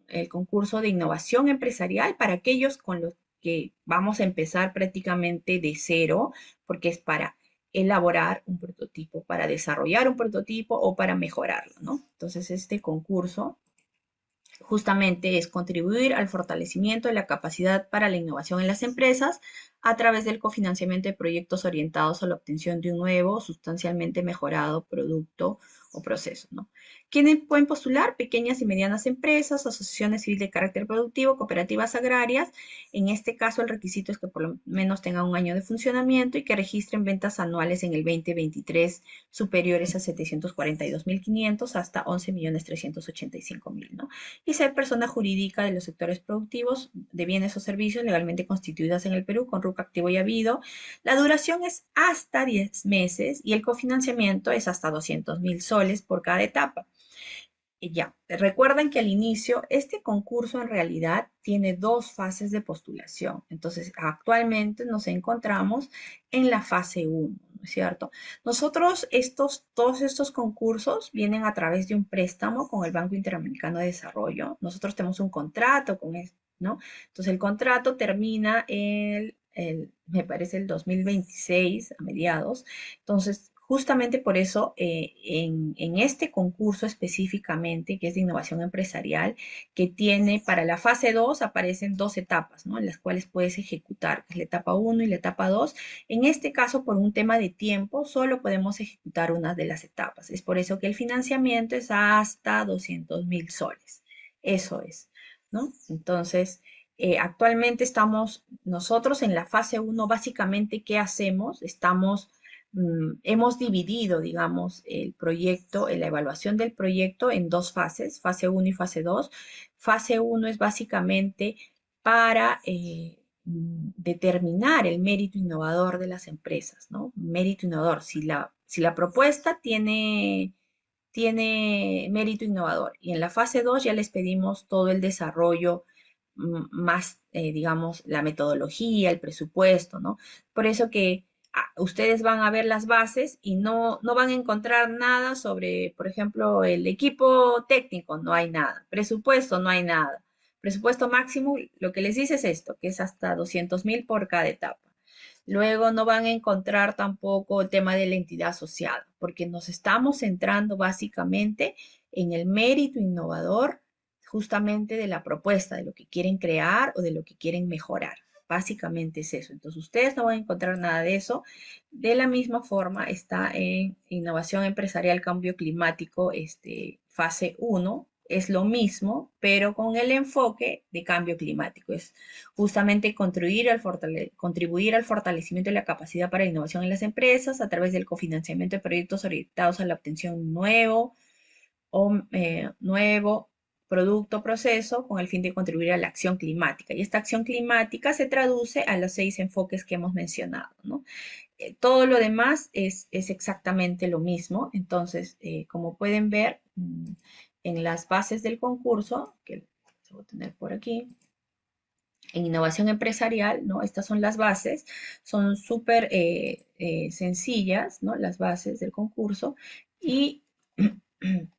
el concurso de innovación empresarial para aquellos con los que vamos a empezar prácticamente de cero, porque es para elaborar un prototipo, para desarrollar un prototipo o para mejorarlo, Entonces, este concurso justamente es contribuir al fortalecimiento de la capacidad para la innovación en las empresas a través del cofinanciamiento de proyectos orientados a la obtención de un nuevo, sustancialmente mejorado producto o proceso. ¿no? ¿Quiénes pueden postular? Pequeñas y medianas empresas, asociaciones civiles de carácter productivo, cooperativas agrarias. En este caso, el requisito es que por lo menos tengan un año de funcionamiento y que registren ventas anuales en el 2023 superiores a 742.500 hasta 11.385.000. ¿no? Y ser persona jurídica de los sectores productivos de bienes o servicios legalmente constituidas en el Perú con RUC activo y habido. La duración es hasta 10 meses y el cofinanciamiento es hasta 200.000 soles por cada etapa. Y ya, recuerden que al inicio este concurso en realidad tiene dos fases de postulación. Entonces, actualmente nos encontramos en la fase 1, ¿no es cierto? Nosotros, estos, todos estos concursos vienen a través de un préstamo con el Banco Interamericano de Desarrollo. Nosotros tenemos un contrato con él ¿no? Entonces, el contrato termina el el, me parece el 2026 a mediados. Entonces, Justamente por eso, eh, en, este concurso específicamente, que es de innovación empresarial, que tiene para la fase 2 aparecen dos etapas, ¿no? En las cuales puedes ejecutar, que es la etapa 1 y la etapa 2. En este caso, por un tema de tiempo, solo podemos ejecutar una de las etapas. Es por eso que el financiamiento es hasta 200 mil soles. Eso es, ¿no? Entonces, eh, actualmente estamos nosotros en la fase 1, básicamente, ¿qué hacemos? Estamos Mm, hemos dividido, digamos, el proyecto, la evaluación del proyecto en dos fases, fase 1 y fase 2. Fase 1 es básicamente para eh, mm, determinar el mérito innovador de las empresas, ¿no? Mérito innovador, si la, si la propuesta tiene, tiene mérito innovador. Y en la fase 2 ya les pedimos todo el desarrollo mm, más, eh, digamos, la metodología, el presupuesto, ¿no? Por eso que ustedes van a ver las bases y no, no van a encontrar nada sobre, por ejemplo, el equipo técnico, no hay nada. Presupuesto, no hay nada. Presupuesto máximo, lo que les dice es esto, que es hasta 200 mil por cada etapa. Luego no van a encontrar tampoco el tema de la entidad asociada, porque nos estamos centrando básicamente en el mérito innovador justamente de la propuesta, de lo que quieren crear o de lo que quieren mejorar. Básicamente es eso. Entonces ustedes no van a encontrar nada de eso. De la misma forma está en Innovación Empresarial Cambio Climático, este, fase 1. Es lo mismo, pero con el enfoque de cambio climático. Es justamente contribuir al, fortalecimiento de la capacidad para innovación en las empresas a través del cofinanciamiento de proyectos orientados a la obtención nuevo, o, eh, nuevo producto, proceso, con el fin de contribuir a la acción climática. Y esta acción climática se traduce a los seis enfoques que hemos mencionado. ¿no? Eh, todo lo demás es, exactamente lo mismo. Entonces, eh, como pueden ver mm, en las bases del concurso, que se voy a tener por aquí, en innovación empresarial, ¿no? Estas son las bases, son súper eh, sencillas, ¿no? Las bases del concurso. Y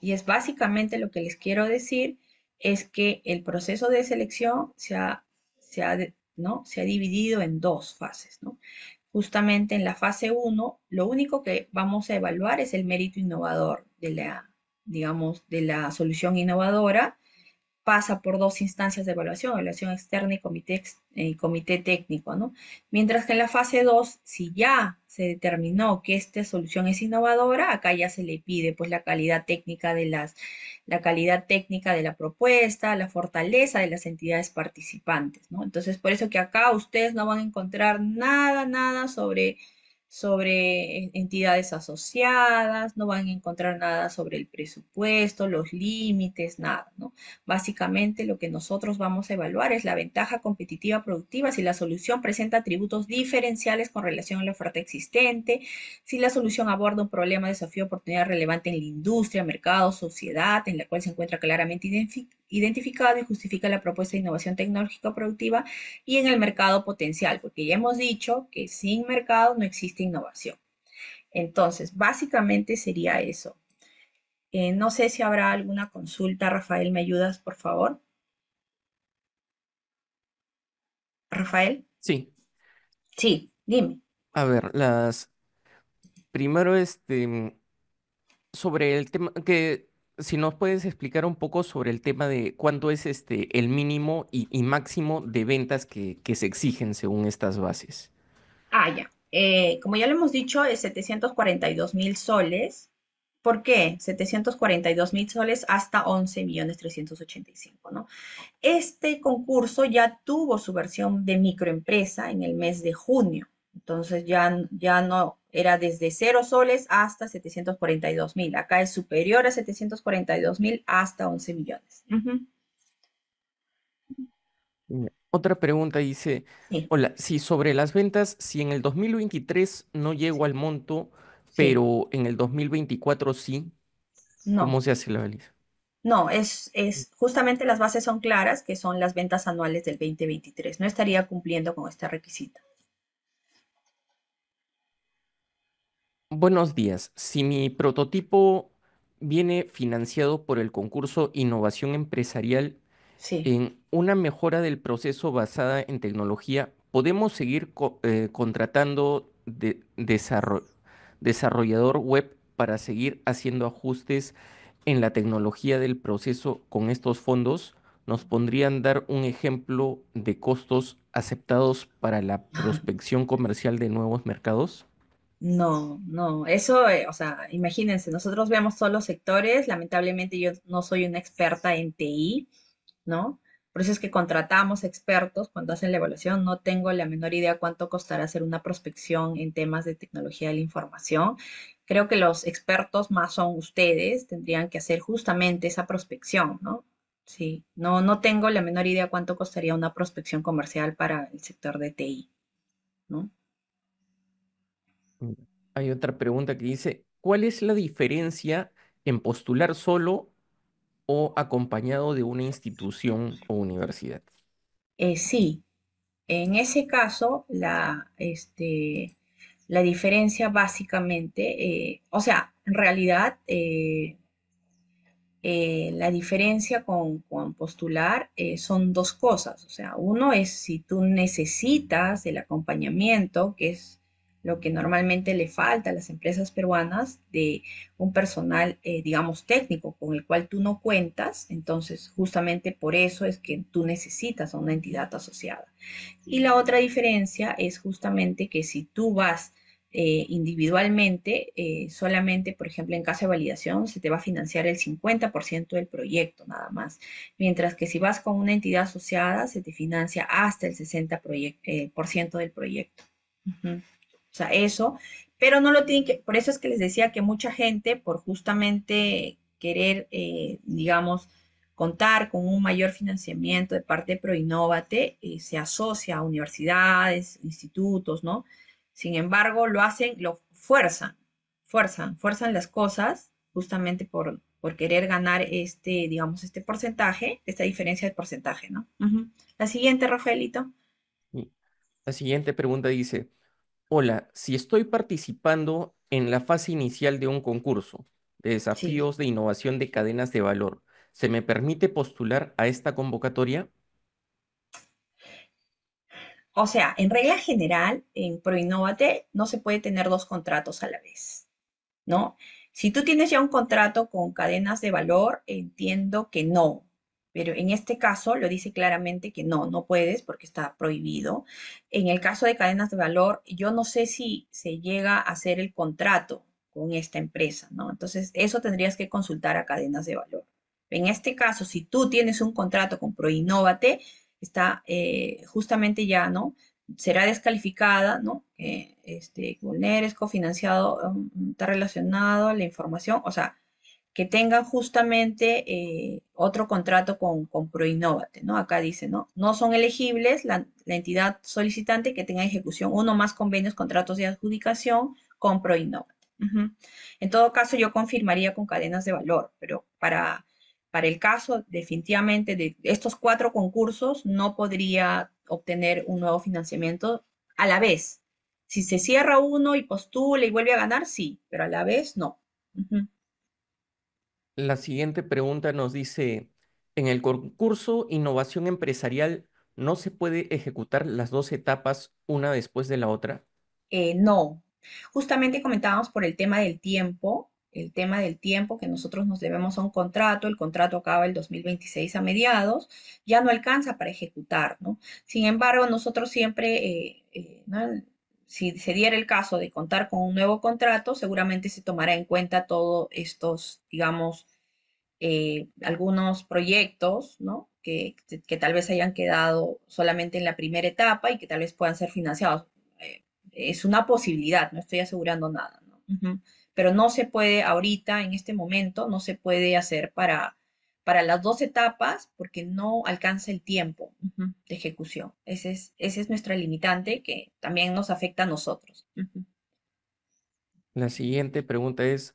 y es básicamente lo que les quiero decir, es que el proceso de selección se ha, se ¿no? se ha dividido en dos fases. Justamente en la fase 1, lo único que vamos a evaluar es el mérito innovador de la, digamos, de la solución innovadora pasa por dos instancias de evaluación, evaluación externa y comité, eh, técnico, ¿no? Mientras que en la fase 2, si ya se determinó que esta solución es innovadora, acá ya se le pide pues la calidad técnica de las, la calidad técnica de la propuesta, la fortaleza de las entidades participantes, ¿no? Entonces, por eso que acá ustedes no van a encontrar nada, nada sobre sobre entidades asociadas, no van a encontrar nada sobre el presupuesto, los límites, nada, ¿no? Básicamente lo que nosotros vamos a evaluar es la ventaja competitiva productiva, si la solución presenta atributos diferenciales con relación a la oferta existente, si la solución aborda un problema, desafío, oportunidad relevante en la industria, mercado, sociedad, en la cual se encuentra claramente identificada identificado y justifica la propuesta de innovación tecnológica productiva y en el mercado potencial, porque ya hemos dicho que sin mercado no existe innovación. Entonces, básicamente sería eso. Eh, no sé si habrá alguna consulta. Rafael, ¿me ayudas, por favor? Rafael. Sí. Sí, dime. A ver, las... Primero, este, sobre el tema que si nos puedes explicar un poco sobre el tema de cuánto es este el mínimo y, máximo de ventas que, se exigen según estas bases. Ah, ya. Eh, como ya lo hemos dicho, es 742 mil soles. ¿Por qué? 742 mil soles hasta 11 millones 385, ¿no? Este concurso ya tuvo su versión de microempresa en el mes de junio. Entonces ya, ya no era desde 0 soles hasta 742 mil. Acá es superior a 742 mil hasta 11 millones. Otra pregunta dice, hola, si sobre las ventas, si en el 2023 no llego al monto, pero en el 2024 sí, ¿cómo se hace la validez? No, es, es justamente las bases son claras, que son las ventas anuales del 2023. No estaría cumpliendo con este requisito. Buenos días. Si mi prototipo viene financiado por el concurso Innovación Empresarial en una mejora del proceso basada en tecnología, ¿podemos seguir eh, contratando desarrollador web para seguir haciendo ajustes en la tecnología del proceso con estos fondos? ¿Nos pondrían dar un ejemplo de costos aceptados para la prospección comercial de nuevos mercados? No, no, eso, eh, o sea, imagínense, nosotros vemos solo sectores, lamentablemente yo no soy una experta en TI, ¿no? Por eso es que contratamos expertos cuando hacen la evaluación. No tengo la menor idea cuánto costará hacer una prospección en temas de tecnología de la información. Creo que los expertos más son ustedes, tendrían que hacer justamente esa prospección, ¿no? Sí, no, no tengo la menor idea cuánto costaría una prospección comercial para el sector de TI, ¿no? Mm, hay otra pregunta que dice, ¿cuál es la diferencia en postular solo o acompañado de una institución o universidad? Eh, sí, en ese caso, la, este, la diferencia básicamente, eh, o sea, en realidad, eh, la diferencia con, con postular son dos cosas. O sea, uno es si tú necesitas el acompañamiento, que es lo que normalmente le falta a las empresas peruanas de un personal, eh, digamos, técnico con el cual tú no cuentas. Entonces, justamente por eso es que tú necesitas a una entidad asociada. Y la otra diferencia es justamente que si tú vas eh, individualmente, eh, solamente, por ejemplo, en caso de validación, se te va a financiar el 50% del proyecto nada más. Mientras que si vas con una entidad asociada, se te financia hasta el 60% del proyecto sea, eso, pero no lo tienen que, por eso es que les decía que mucha gente, por justamente querer, eh, digamos, contar con un mayor financiamiento de parte de Proinnovate, eh, se asocia a universidades, institutos, ¿no? Sin embargo, lo hacen, lo fuerzan, fuerzan, fuerzan las cosas justamente por, por querer ganar este, digamos, este porcentaje, esta diferencia de porcentaje, ¿no? La siguiente, Rafaelito. La siguiente pregunta dice, Hola, si estoy participando en la fase inicial de un concurso de desafíos de innovación de cadenas de valor, ¿se me permite postular a esta convocatoria? O sea, en regla general, en Proinnovate no se puede tener dos contratos a la vez, ¿no? Si tú tienes ya un contrato con cadenas de valor, entiendo que no, pero en este caso lo dice claramente que no, no puedes porque está prohibido. En el caso de cadenas de valor, yo no sé si se llega a hacer el contrato con esta empresa, ¿no? Entonces, eso tendrías que consultar a cadenas de valor. En este caso, si tú tienes un contrato con Proinnovate, está eh, justamente ya, ¿no? Será descalificada, ¿no? Eh, este, Gulner es cofinanciado, mm, mm, está relacionado a la información, o sea, que tengan justamente eh, otro contrato con, con Proinnovate, ¿no? Acá dice, ¿no? No son elegibles la, entidad solicitante que tenga ejecución uno más convenios, contratos de adjudicación con Proinnovate. En todo caso, yo confirmaría con cadenas de valor, pero para, para el caso, definitivamente, de estos cuatro concursos no podría obtener un nuevo financiamiento a la vez. Si se cierra uno y postula y vuelve a ganar, sí, pero a la vez no. La siguiente pregunta nos dice, en el concurso Innovación Empresarial, ¿no se puede ejecutar las dos etapas una después de la otra? Eh, no. Justamente comentábamos por el tema del tiempo, el tema del tiempo que nosotros nos debemos a un contrato, el contrato acaba el 2026 a mediados, ya no alcanza para ejecutar, ¿no? Sin embargo, nosotros siempre, eh, eh, si se diera el caso de contar con un nuevo contrato, seguramente se tomará en cuenta todos estos, digamos, eh, algunos proyectos, ¿no? Que, tal vez hayan quedado solamente en la primera etapa y que tal vez puedan ser financiados. Eh, es una posibilidad, no estoy asegurando nada, ¿no? Pero no se puede ahorita, en este momento, no se puede hacer para para las dos etapas porque no alcanza el tiempo de ejecución. Ese es, ese es nuestra limitante que también nos afecta a nosotros. La siguiente pregunta es,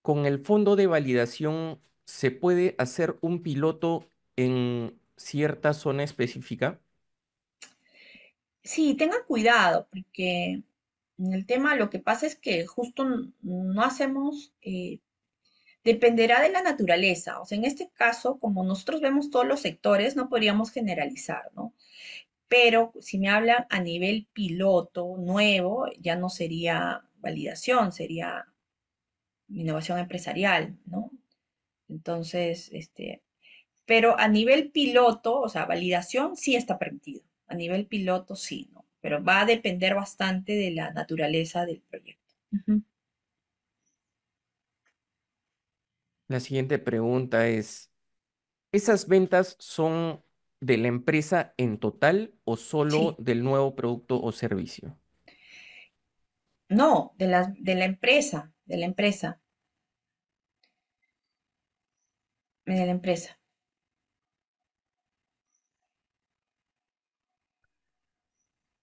¿con el fondo de validación se puede hacer un piloto en cierta zona específica? Sí, tengan cuidado porque en el tema lo que pasa es que justo no hacemos eh, Dependerá de la naturaleza. O sea, en este caso, como nosotros vemos todos los sectores, no podríamos generalizar, ¿no? Pero si me hablan a nivel piloto nuevo, ya no sería validación, sería innovación empresarial, ¿no? Entonces, este, pero a nivel piloto, o sea, validación sí está permitido. A nivel piloto sí, ¿no? Pero va a depender bastante de la naturaleza del proyecto. La siguiente pregunta es, ¿esas ventas son de la empresa en total o solo del nuevo producto o servicio? No, de de la empresa, de la empresa, de la empresa.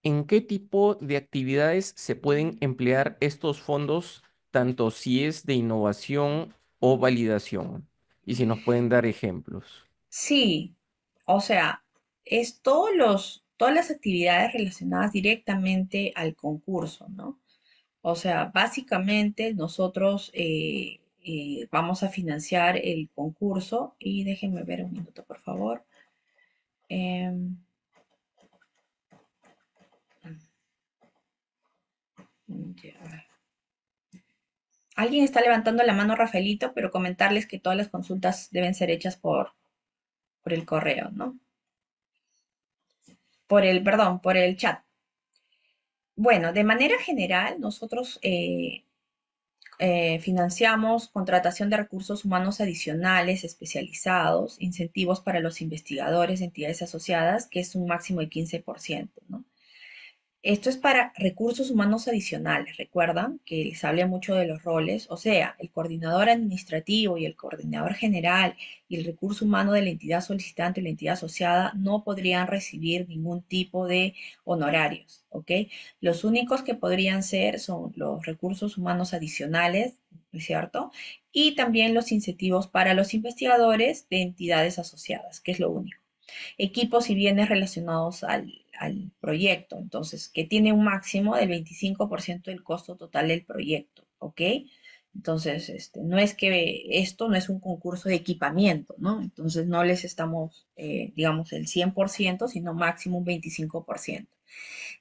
¿En qué tipo de actividades se pueden emplear estos fondos, tanto si es de innovación o validación? Y si nos pueden dar ejemplos. Sí, o sea, es todos los, todas las actividades relacionadas directamente al concurso, ¿no? O sea, básicamente nosotros eh, eh, vamos a financiar el concurso y déjenme ver un minuto, por favor. Em, Alguien está levantando la mano, Rafaelito, pero comentarles que todas las consultas deben ser hechas por, por el correo, ¿no? Por el, perdón, por el chat. Bueno, de manera general, nosotros eh, eh, financiamos contratación de recursos humanos adicionales, especializados, incentivos para los investigadores, entidades asociadas, que es un máximo de 15%, ¿no? Esto es para recursos humanos adicionales. Recuerdan que les habla mucho de los roles, o sea, el coordinador administrativo y el coordinador general y el recurso humano de la entidad solicitante y la entidad asociada no podrían recibir ningún tipo de honorarios, Los únicos que podrían ser son los recursos humanos adicionales, ¿no es cierto? Y también los incentivos para los investigadores de entidades asociadas, que es lo único. Equipos y bienes relacionados al al proyecto. Entonces, que tiene un máximo del 25% del costo total del proyecto, ¿ok? Entonces, este, no es que esto no es un concurso de equipamiento, ¿no? Entonces, no les estamos, eh, digamos, el 100%, sino máximo un 25%.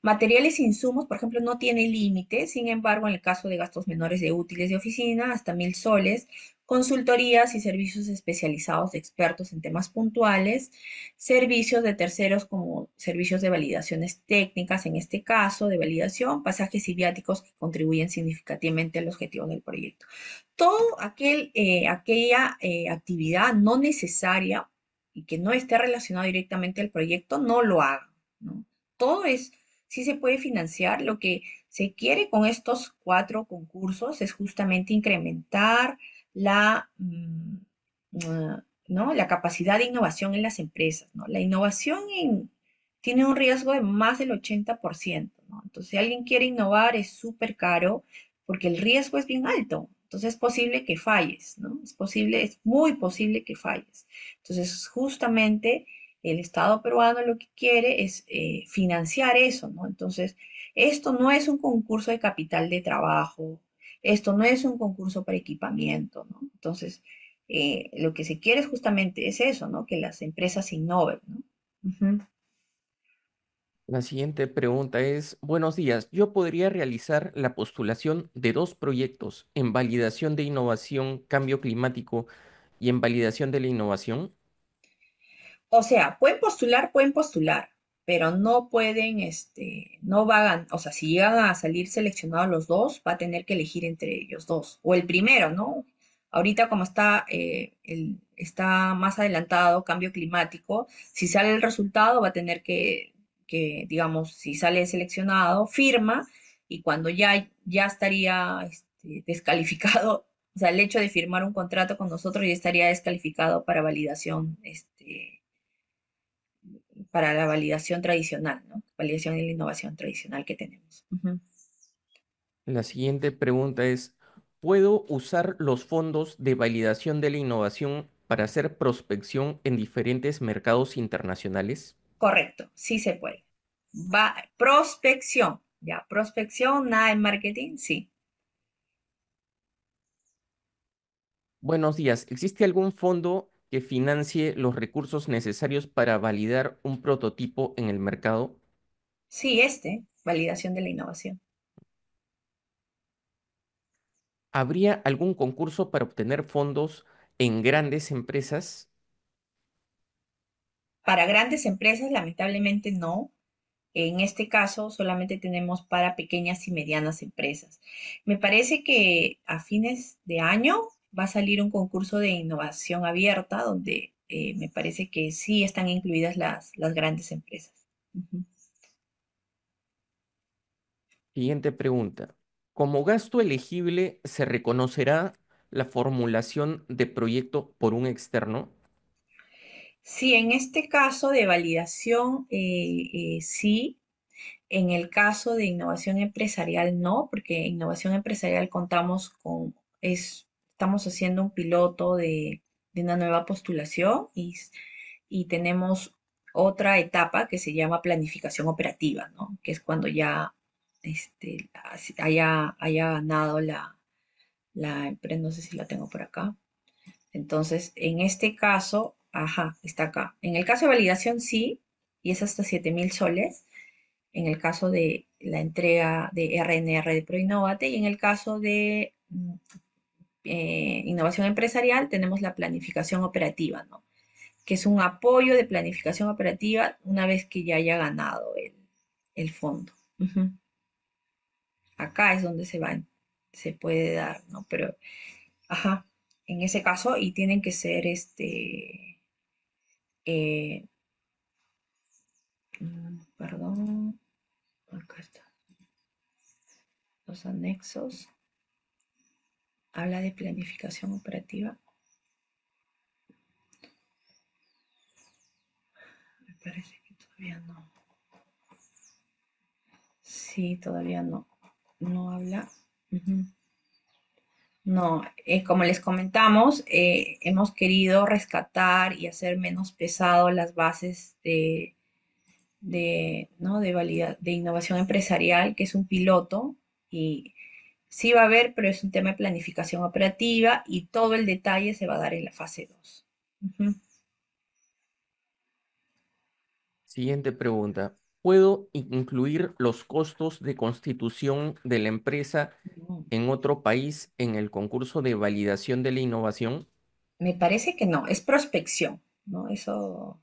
Materiales e insumos, por ejemplo, no tiene límite, sin embargo, en el caso de gastos menores de útiles de oficina, hasta mil soles, consultorías y servicios especializados de expertos en temas puntuales, servicios de terceros como servicios de validaciones técnicas, en este caso de validación, pasajes y viáticos que contribuyen significativamente al objetivo del proyecto. Todo aquel, eh, aquella eh, actividad no necesaria y que no esté relacionada directamente al proyecto, no lo haga ¿no? Todo es, sí se puede financiar. Lo que se quiere con estos cuatro concursos es justamente incrementar la, mm, ah, la capacidad de innovación en las empresas. ¿no? La innovación tiene un riesgo de más del 80%. ¿no? Entonces, si alguien quiere innovar es súper caro porque el riesgo es bien alto. Entonces es posible que falles, ¿no? Es posible, es muy posible que falles. Entonces, justamente el Estado peruano lo que quiere es eh, financiar eso, ¿no? Entonces, esto no es un concurso de capital de trabajo, esto no es un concurso para equipamiento, ¿no? Entonces, eh, lo que se quiere es justamente es eso, ¿no? Que las empresas innoven, ¿no? La siguiente pregunta es, buenos días, yo podría realizar la postulación de dos proyectos en validación de innovación, cambio climático y en validación de la innovación. O sea, pueden postular, pueden postular, pero no pueden, este, no van, o sea, si llegan a salir seleccionados los dos, va a tener que elegir entre ellos dos, o el primero, ¿no? Ahorita como está, eh, el, está más adelantado cambio climático, si sale el resultado va a tener que, que digamos, si sale seleccionado, firma, y cuando ya, ya estaría este, descalificado, o sea, el hecho de firmar un contrato con nosotros ya estaría descalificado para validación este, para la validación tradicional, ¿no? Validación de la innovación tradicional que tenemos. La siguiente pregunta es, ¿puedo usar los fondos de validación de la innovación para hacer prospección en diferentes mercados internacionales? Correcto, sí se puede. prospección, ya, prospección, nada en marketing, sí. Buenos días, ¿existe algún fondo que financie los recursos necesarios para validar un prototipo en el mercado? Sí, este, validación de la innovación. ¿Habría algún concurso para obtener fondos en grandes empresas? Para grandes empresas, lamentablemente no. En este caso, solamente tenemos para pequeñas y medianas empresas. Me parece que a fines de año va a salir un concurso de innovación abierta donde eh, me parece que sí están incluidas las, grandes empresas. Siguiente pregunta. Como gasto elegible, ¿se reconocerá la formulación de proyecto por un externo? Sí, en este caso de validación, eh, eh, sí. En el caso de innovación empresarial, no, porque innovación empresarial contamos con, es estamos haciendo un piloto de, una nueva postulación y, y, tenemos otra etapa que se llama planificación operativa, ¿no? que es cuando ya este, haya, ganado la, la empresa, no sé si la tengo por acá. Entonces, en este caso, ajá, está acá. En el caso de validación, sí, y es hasta 7.000 soles. En el caso de la entrega de RNR de Proinnovate y en el caso de mm, eh, innovación empresarial tenemos la planificación operativa, ¿no? que es un apoyo de planificación operativa una vez que ya haya ganado el, fondo. Acá es donde se va, se puede dar, ¿no? Pero, ajá, en ese caso, y tienen que ser este. Eh, mm, perdón, acá está. Los anexos habla de planificación operativa. Me parece que todavía no. Sí, todavía no. No habla. No, eh, como les comentamos, eh, hemos querido rescatar y hacer menos pesado las bases de, de, de innovación empresarial, que es un piloto y Sí va a haber, pero es un tema de planificación operativa y todo el detalle se va a dar en la fase 2. Siguiente pregunta. ¿Puedo incluir los costos de constitución de la empresa mm. en otro país en el concurso de validación de la innovación? Me parece que no, es prospección, ¿no? Eso.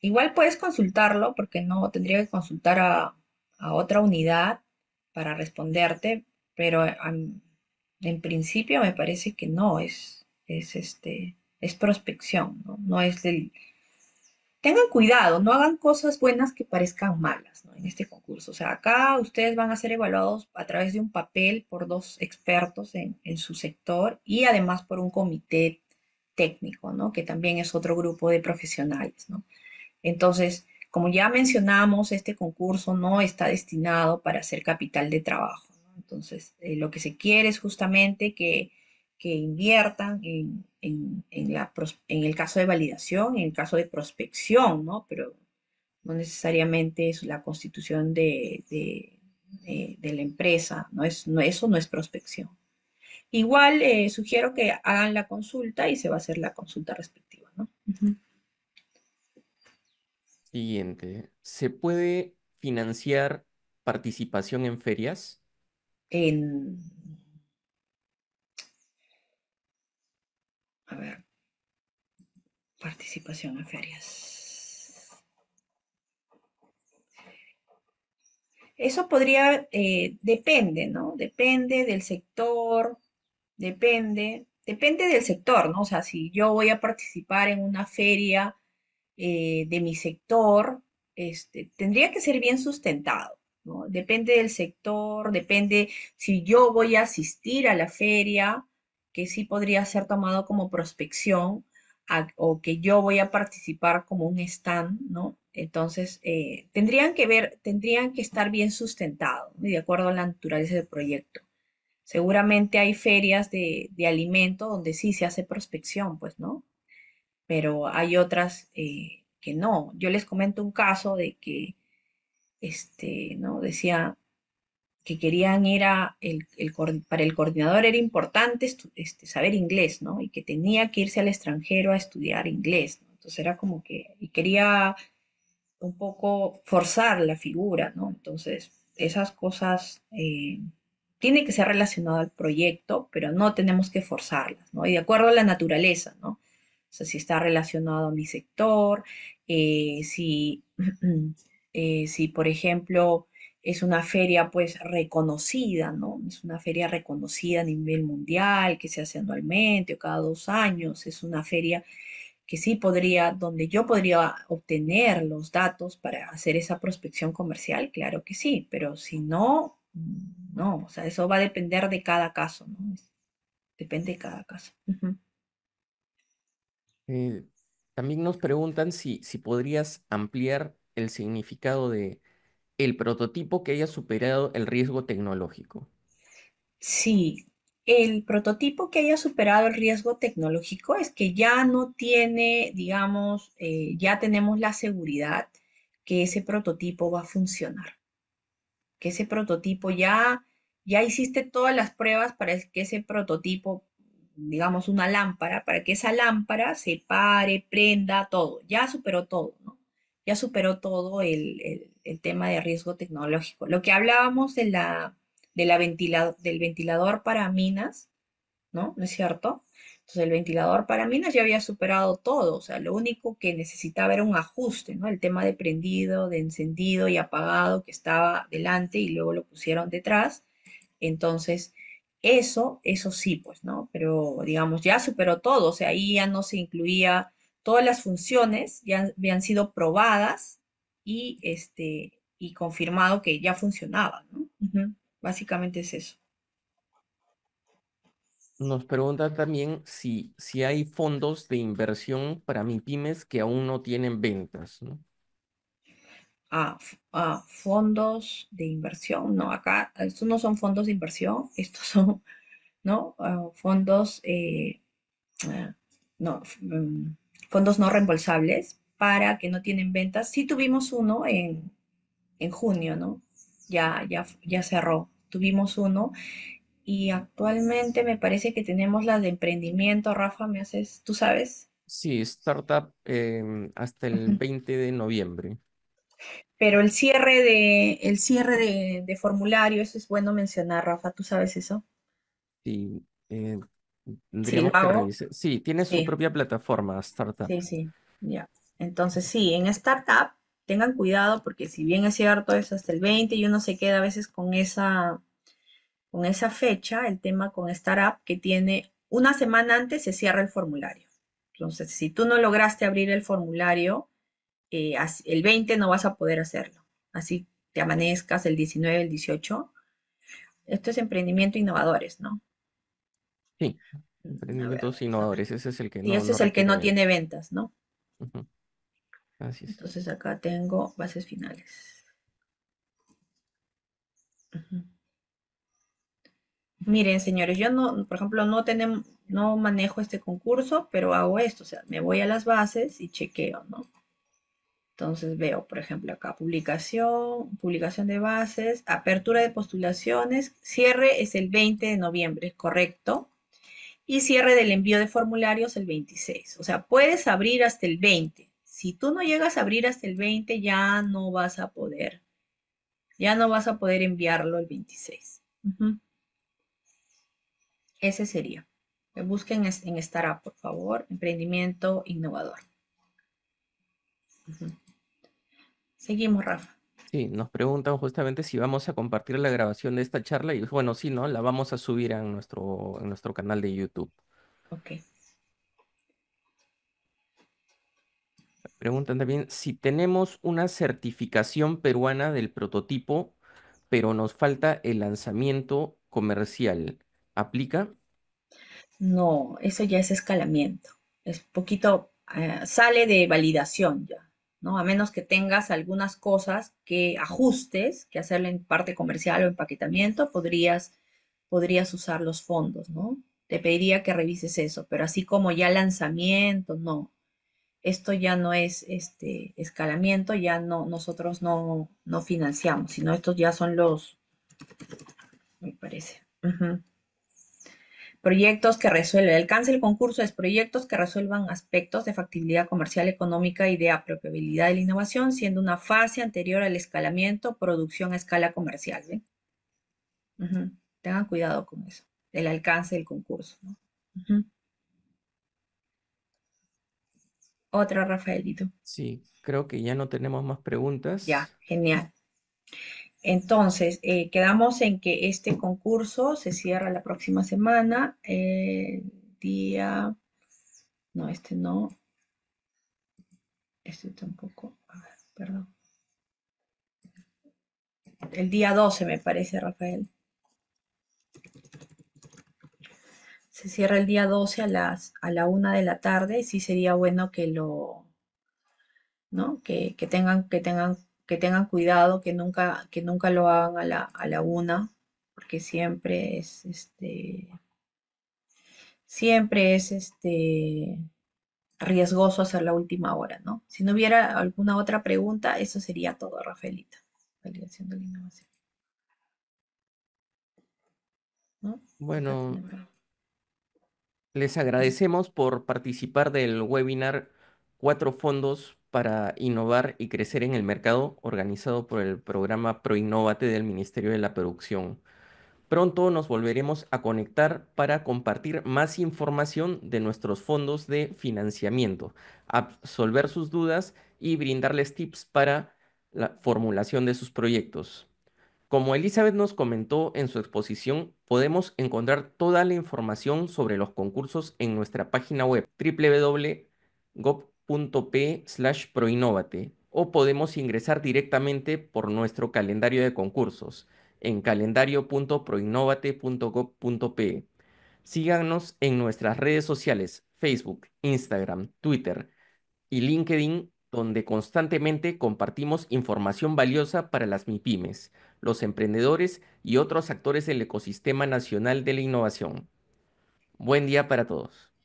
Igual puedes consultarlo porque no tendría que consultar a, a otra unidad para responderte, pero en principio me parece que no es, es este, es prospección, ¿no? es el, Tengan cuidado, no hagan cosas buenas que parezcan malas en este concurso. O sea, acá ustedes van a ser evaluados a través de un papel por dos expertos en, en su sector y además por un comité técnico, ¿no? que también es otro grupo de profesionales. ¿no? Entonces, como ya mencionamos, este concurso no está destinado para ser capital de trabajo. Entonces, eh, lo que se quiere es justamente que, inviertan en, la, en el caso de validación, en el caso de prospección, ¿no? Pero no necesariamente es la constitución de, la empresa, ¿no? Es, no, eso no es prospección. Igual eh, sugiero que hagan la consulta y se va a hacer la consulta respectiva, ¿no? Siguiente. ¿Se puede financiar participación en ferias? A ver, participación en ferias. Eso podría, eh, depende, ¿no? Depende del sector, depende, depende del sector, ¿no? O sea, si yo voy a participar en una feria eh, de mi sector, este, tendría que ser bien sustentado. Depende del sector, depende si yo voy a asistir a la feria, que sí podría ser tomado como prospección, o que yo voy a participar como un stand, ¿no? Entonces, eh, tendrían que ver, tendrían que estar bien sustentados, de acuerdo a la naturaleza del proyecto. Seguramente hay ferias de, de alimento donde sí se hace prospección, pues, ¿no? Pero hay otras eh, que no. Yo les comento un caso de que este, ¿no? Decía que querían era, el, el, para el coordinador era importante este, saber inglés, ¿no? Y que tenía que irse al extranjero a estudiar inglés, Entonces era como que, y quería un poco forzar la figura, ¿no? Entonces, esas cosas eh, tienen que ser relacionadas al proyecto, pero no tenemos que forzarlas, ¿no? Y de acuerdo a la naturaleza, ¿no? O sea, si está relacionado a mi sector, eh, si... Eh, si por ejemplo es una feria pues reconocida, ¿no? Es una feria reconocida a nivel mundial que se hace anualmente o cada dos años, es una feria que sí podría, donde yo podría obtener los datos para hacer esa prospección comercial, claro que sí, pero si no, no, o sea, eso va a depender de cada caso, ¿no? Depende de cada caso. Eh, también nos preguntan si, si podrías ampliar el significado de el prototipo que haya superado el riesgo tecnológico? Sí, el prototipo que haya superado el riesgo tecnológico es que ya no tiene, digamos, eh, ya tenemos la seguridad que ese prototipo va a funcionar, que ese prototipo ya, ya hiciste todas las pruebas para que ese prototipo, digamos, una lámpara, para que esa lámpara se pare, prenda, todo, ya superó todo, ¿no? ya superó todo el, tema de riesgo tecnológico. Lo que hablábamos de la, de la del ventilador para minas, ¿no? ¿No es cierto? Entonces el ventilador para minas ya había superado todo, o sea, lo único que necesitaba era un ajuste, ¿no? El tema de prendido, de encendido y apagado que estaba delante y luego lo pusieron detrás. Entonces, eso, eso sí, pues, ¿no? Pero digamos, ya superó todo, o sea, ahí ya no se incluía todas las funciones ya habían sido probadas y, este, y confirmado que ya funcionaban. Básicamente es eso. Nos pregunta también si, si hay fondos de inversión para MIPIMES que aún no tienen ventas. Ah, ah, fondos de inversión, no, acá, estos no son fondos de inversión, estos son, ¿no? Ah, fondos, eh, ah, no, mm, fondos no reembolsables para que no tienen ventas. Sí tuvimos uno en, en junio, ¿no? Ya, ya, ya cerró. Tuvimos uno y actualmente me parece que tenemos la de emprendimiento. Rafa, ¿me haces? ¿Tú sabes? Sí, startup em, hasta el 20 de noviembre. Pero el cierre de, el cierre de, de formulario, eso es bueno mencionar, Rafa, ¿tú sabes eso? Sí, eh, Sí, tiene su propia plataforma, startup. Sí, sí, ya. Entonces, sí, en startup tengan cuidado porque si bien es cierto es hasta el 20 y uno se queda a veces con esa, con esa fecha, el tema con startup que tiene una semana antes se cierra el formulario. Entonces, si tú no lograste abrir el formulario, eh, el 20 no vas a poder hacerlo. Así te amanezcas el 19, el 18. Esto es emprendimiento innovadores, ¿no? Sí, mm, emprendimientos innovadores, ese es el que no. Y ese es el que no tiene ventas, ¿no? Así es. Entonces acá tengo bases finales. Miren, señores, yo no, por ejemplo, no tenemos, no manejo este concurso, pero hago esto, o sea, me voy a las bases y chequeo, ¿no? Entonces veo, por ejemplo, acá publicación, publicación de bases, apertura de postulaciones, cierre es el 20 de noviembre, ¿correcto? y cierre del envío de formularios el 26. O sea, puedes abrir hasta el 20. Si tú no llegas a abrir hasta el 20, ya no vas a poder, ya no vas a poder enviarlo el 26. Ese sería. Busquen en Startup, por favor, emprendimiento innovador. Seguimos, Rafa. Sí, nos preguntan justamente si vamos a compartir la grabación de esta charla y pues, bueno, sí, ¿no? La vamos a subir a nuestro, nuestro canal de YouTube. Ok. Preguntan también si tenemos una certificación peruana del prototipo, pero nos falta el lanzamiento comercial. ¿Aplica? No, eso ya es escalamiento. Es poquito, eh, sale de validación ya. ¿no? A menos que tengas algunas cosas que ajustes, que hacerle en parte comercial o empaquetamiento, podrías, podrías usar los fondos, ¿no? Te pediría que revises eso, pero así como ya lanzamiento, no. Esto ya no es este escalamiento, ya no, nosotros no, no financiamos, sino estos ya son los, me parece proyectos que resuelven. El alcance del concurso es proyectos que resuelvan aspectos de factibilidad comercial, económica y de apropiabilidad de la innovación, siendo una fase anterior al escalamiento, producción a escala comercial. Tengan cuidado con eso, el alcance del concurso. Otra, Rafaelito. Sí, creo que ya no tenemos más preguntas. Ya, genial. Entonces, eh, quedamos en que este concurso se cierra la próxima semana, el eh, día, no, este no, este tampoco, perdón. El día 12 me parece, Rafael. Se cierra el día 12 a las a la una de la tarde, sí sería bueno que lo, ¿no? Que, que tengan, que tengan que tengan cuidado, que nunca, que nunca lo hagan a la, a la una, porque siempre es este siempre es este riesgoso hacer la última hora, ¿no? Si no hubiera alguna otra pregunta, eso sería todo, Rafaelita. de Bueno, les agradecemos por participar del webinar cuatro fondos para innovar y crecer en el mercado organizado por el programa ProInnovate del Ministerio de la Producción. Pronto nos volveremos a conectar para compartir más información de nuestros fondos de financiamiento, absolver sus dudas y brindarles tips para la formulación de sus proyectos. Como Elizabeth nos comentó en su exposición, podemos encontrar toda la información sobre los concursos en nuestra página web www.gov.com p slash o podemos ingresar directamente por nuestro calendario de concursos en calendario.proinnovate.gov.pe. Síganos en nuestras redes sociales, Facebook, Instagram, Twitter y LinkedIn, donde constantemente compartimos información valiosa para las MIPIMES, los emprendedores y otros actores del ecosistema nacional de la innovación. Buen día para todos.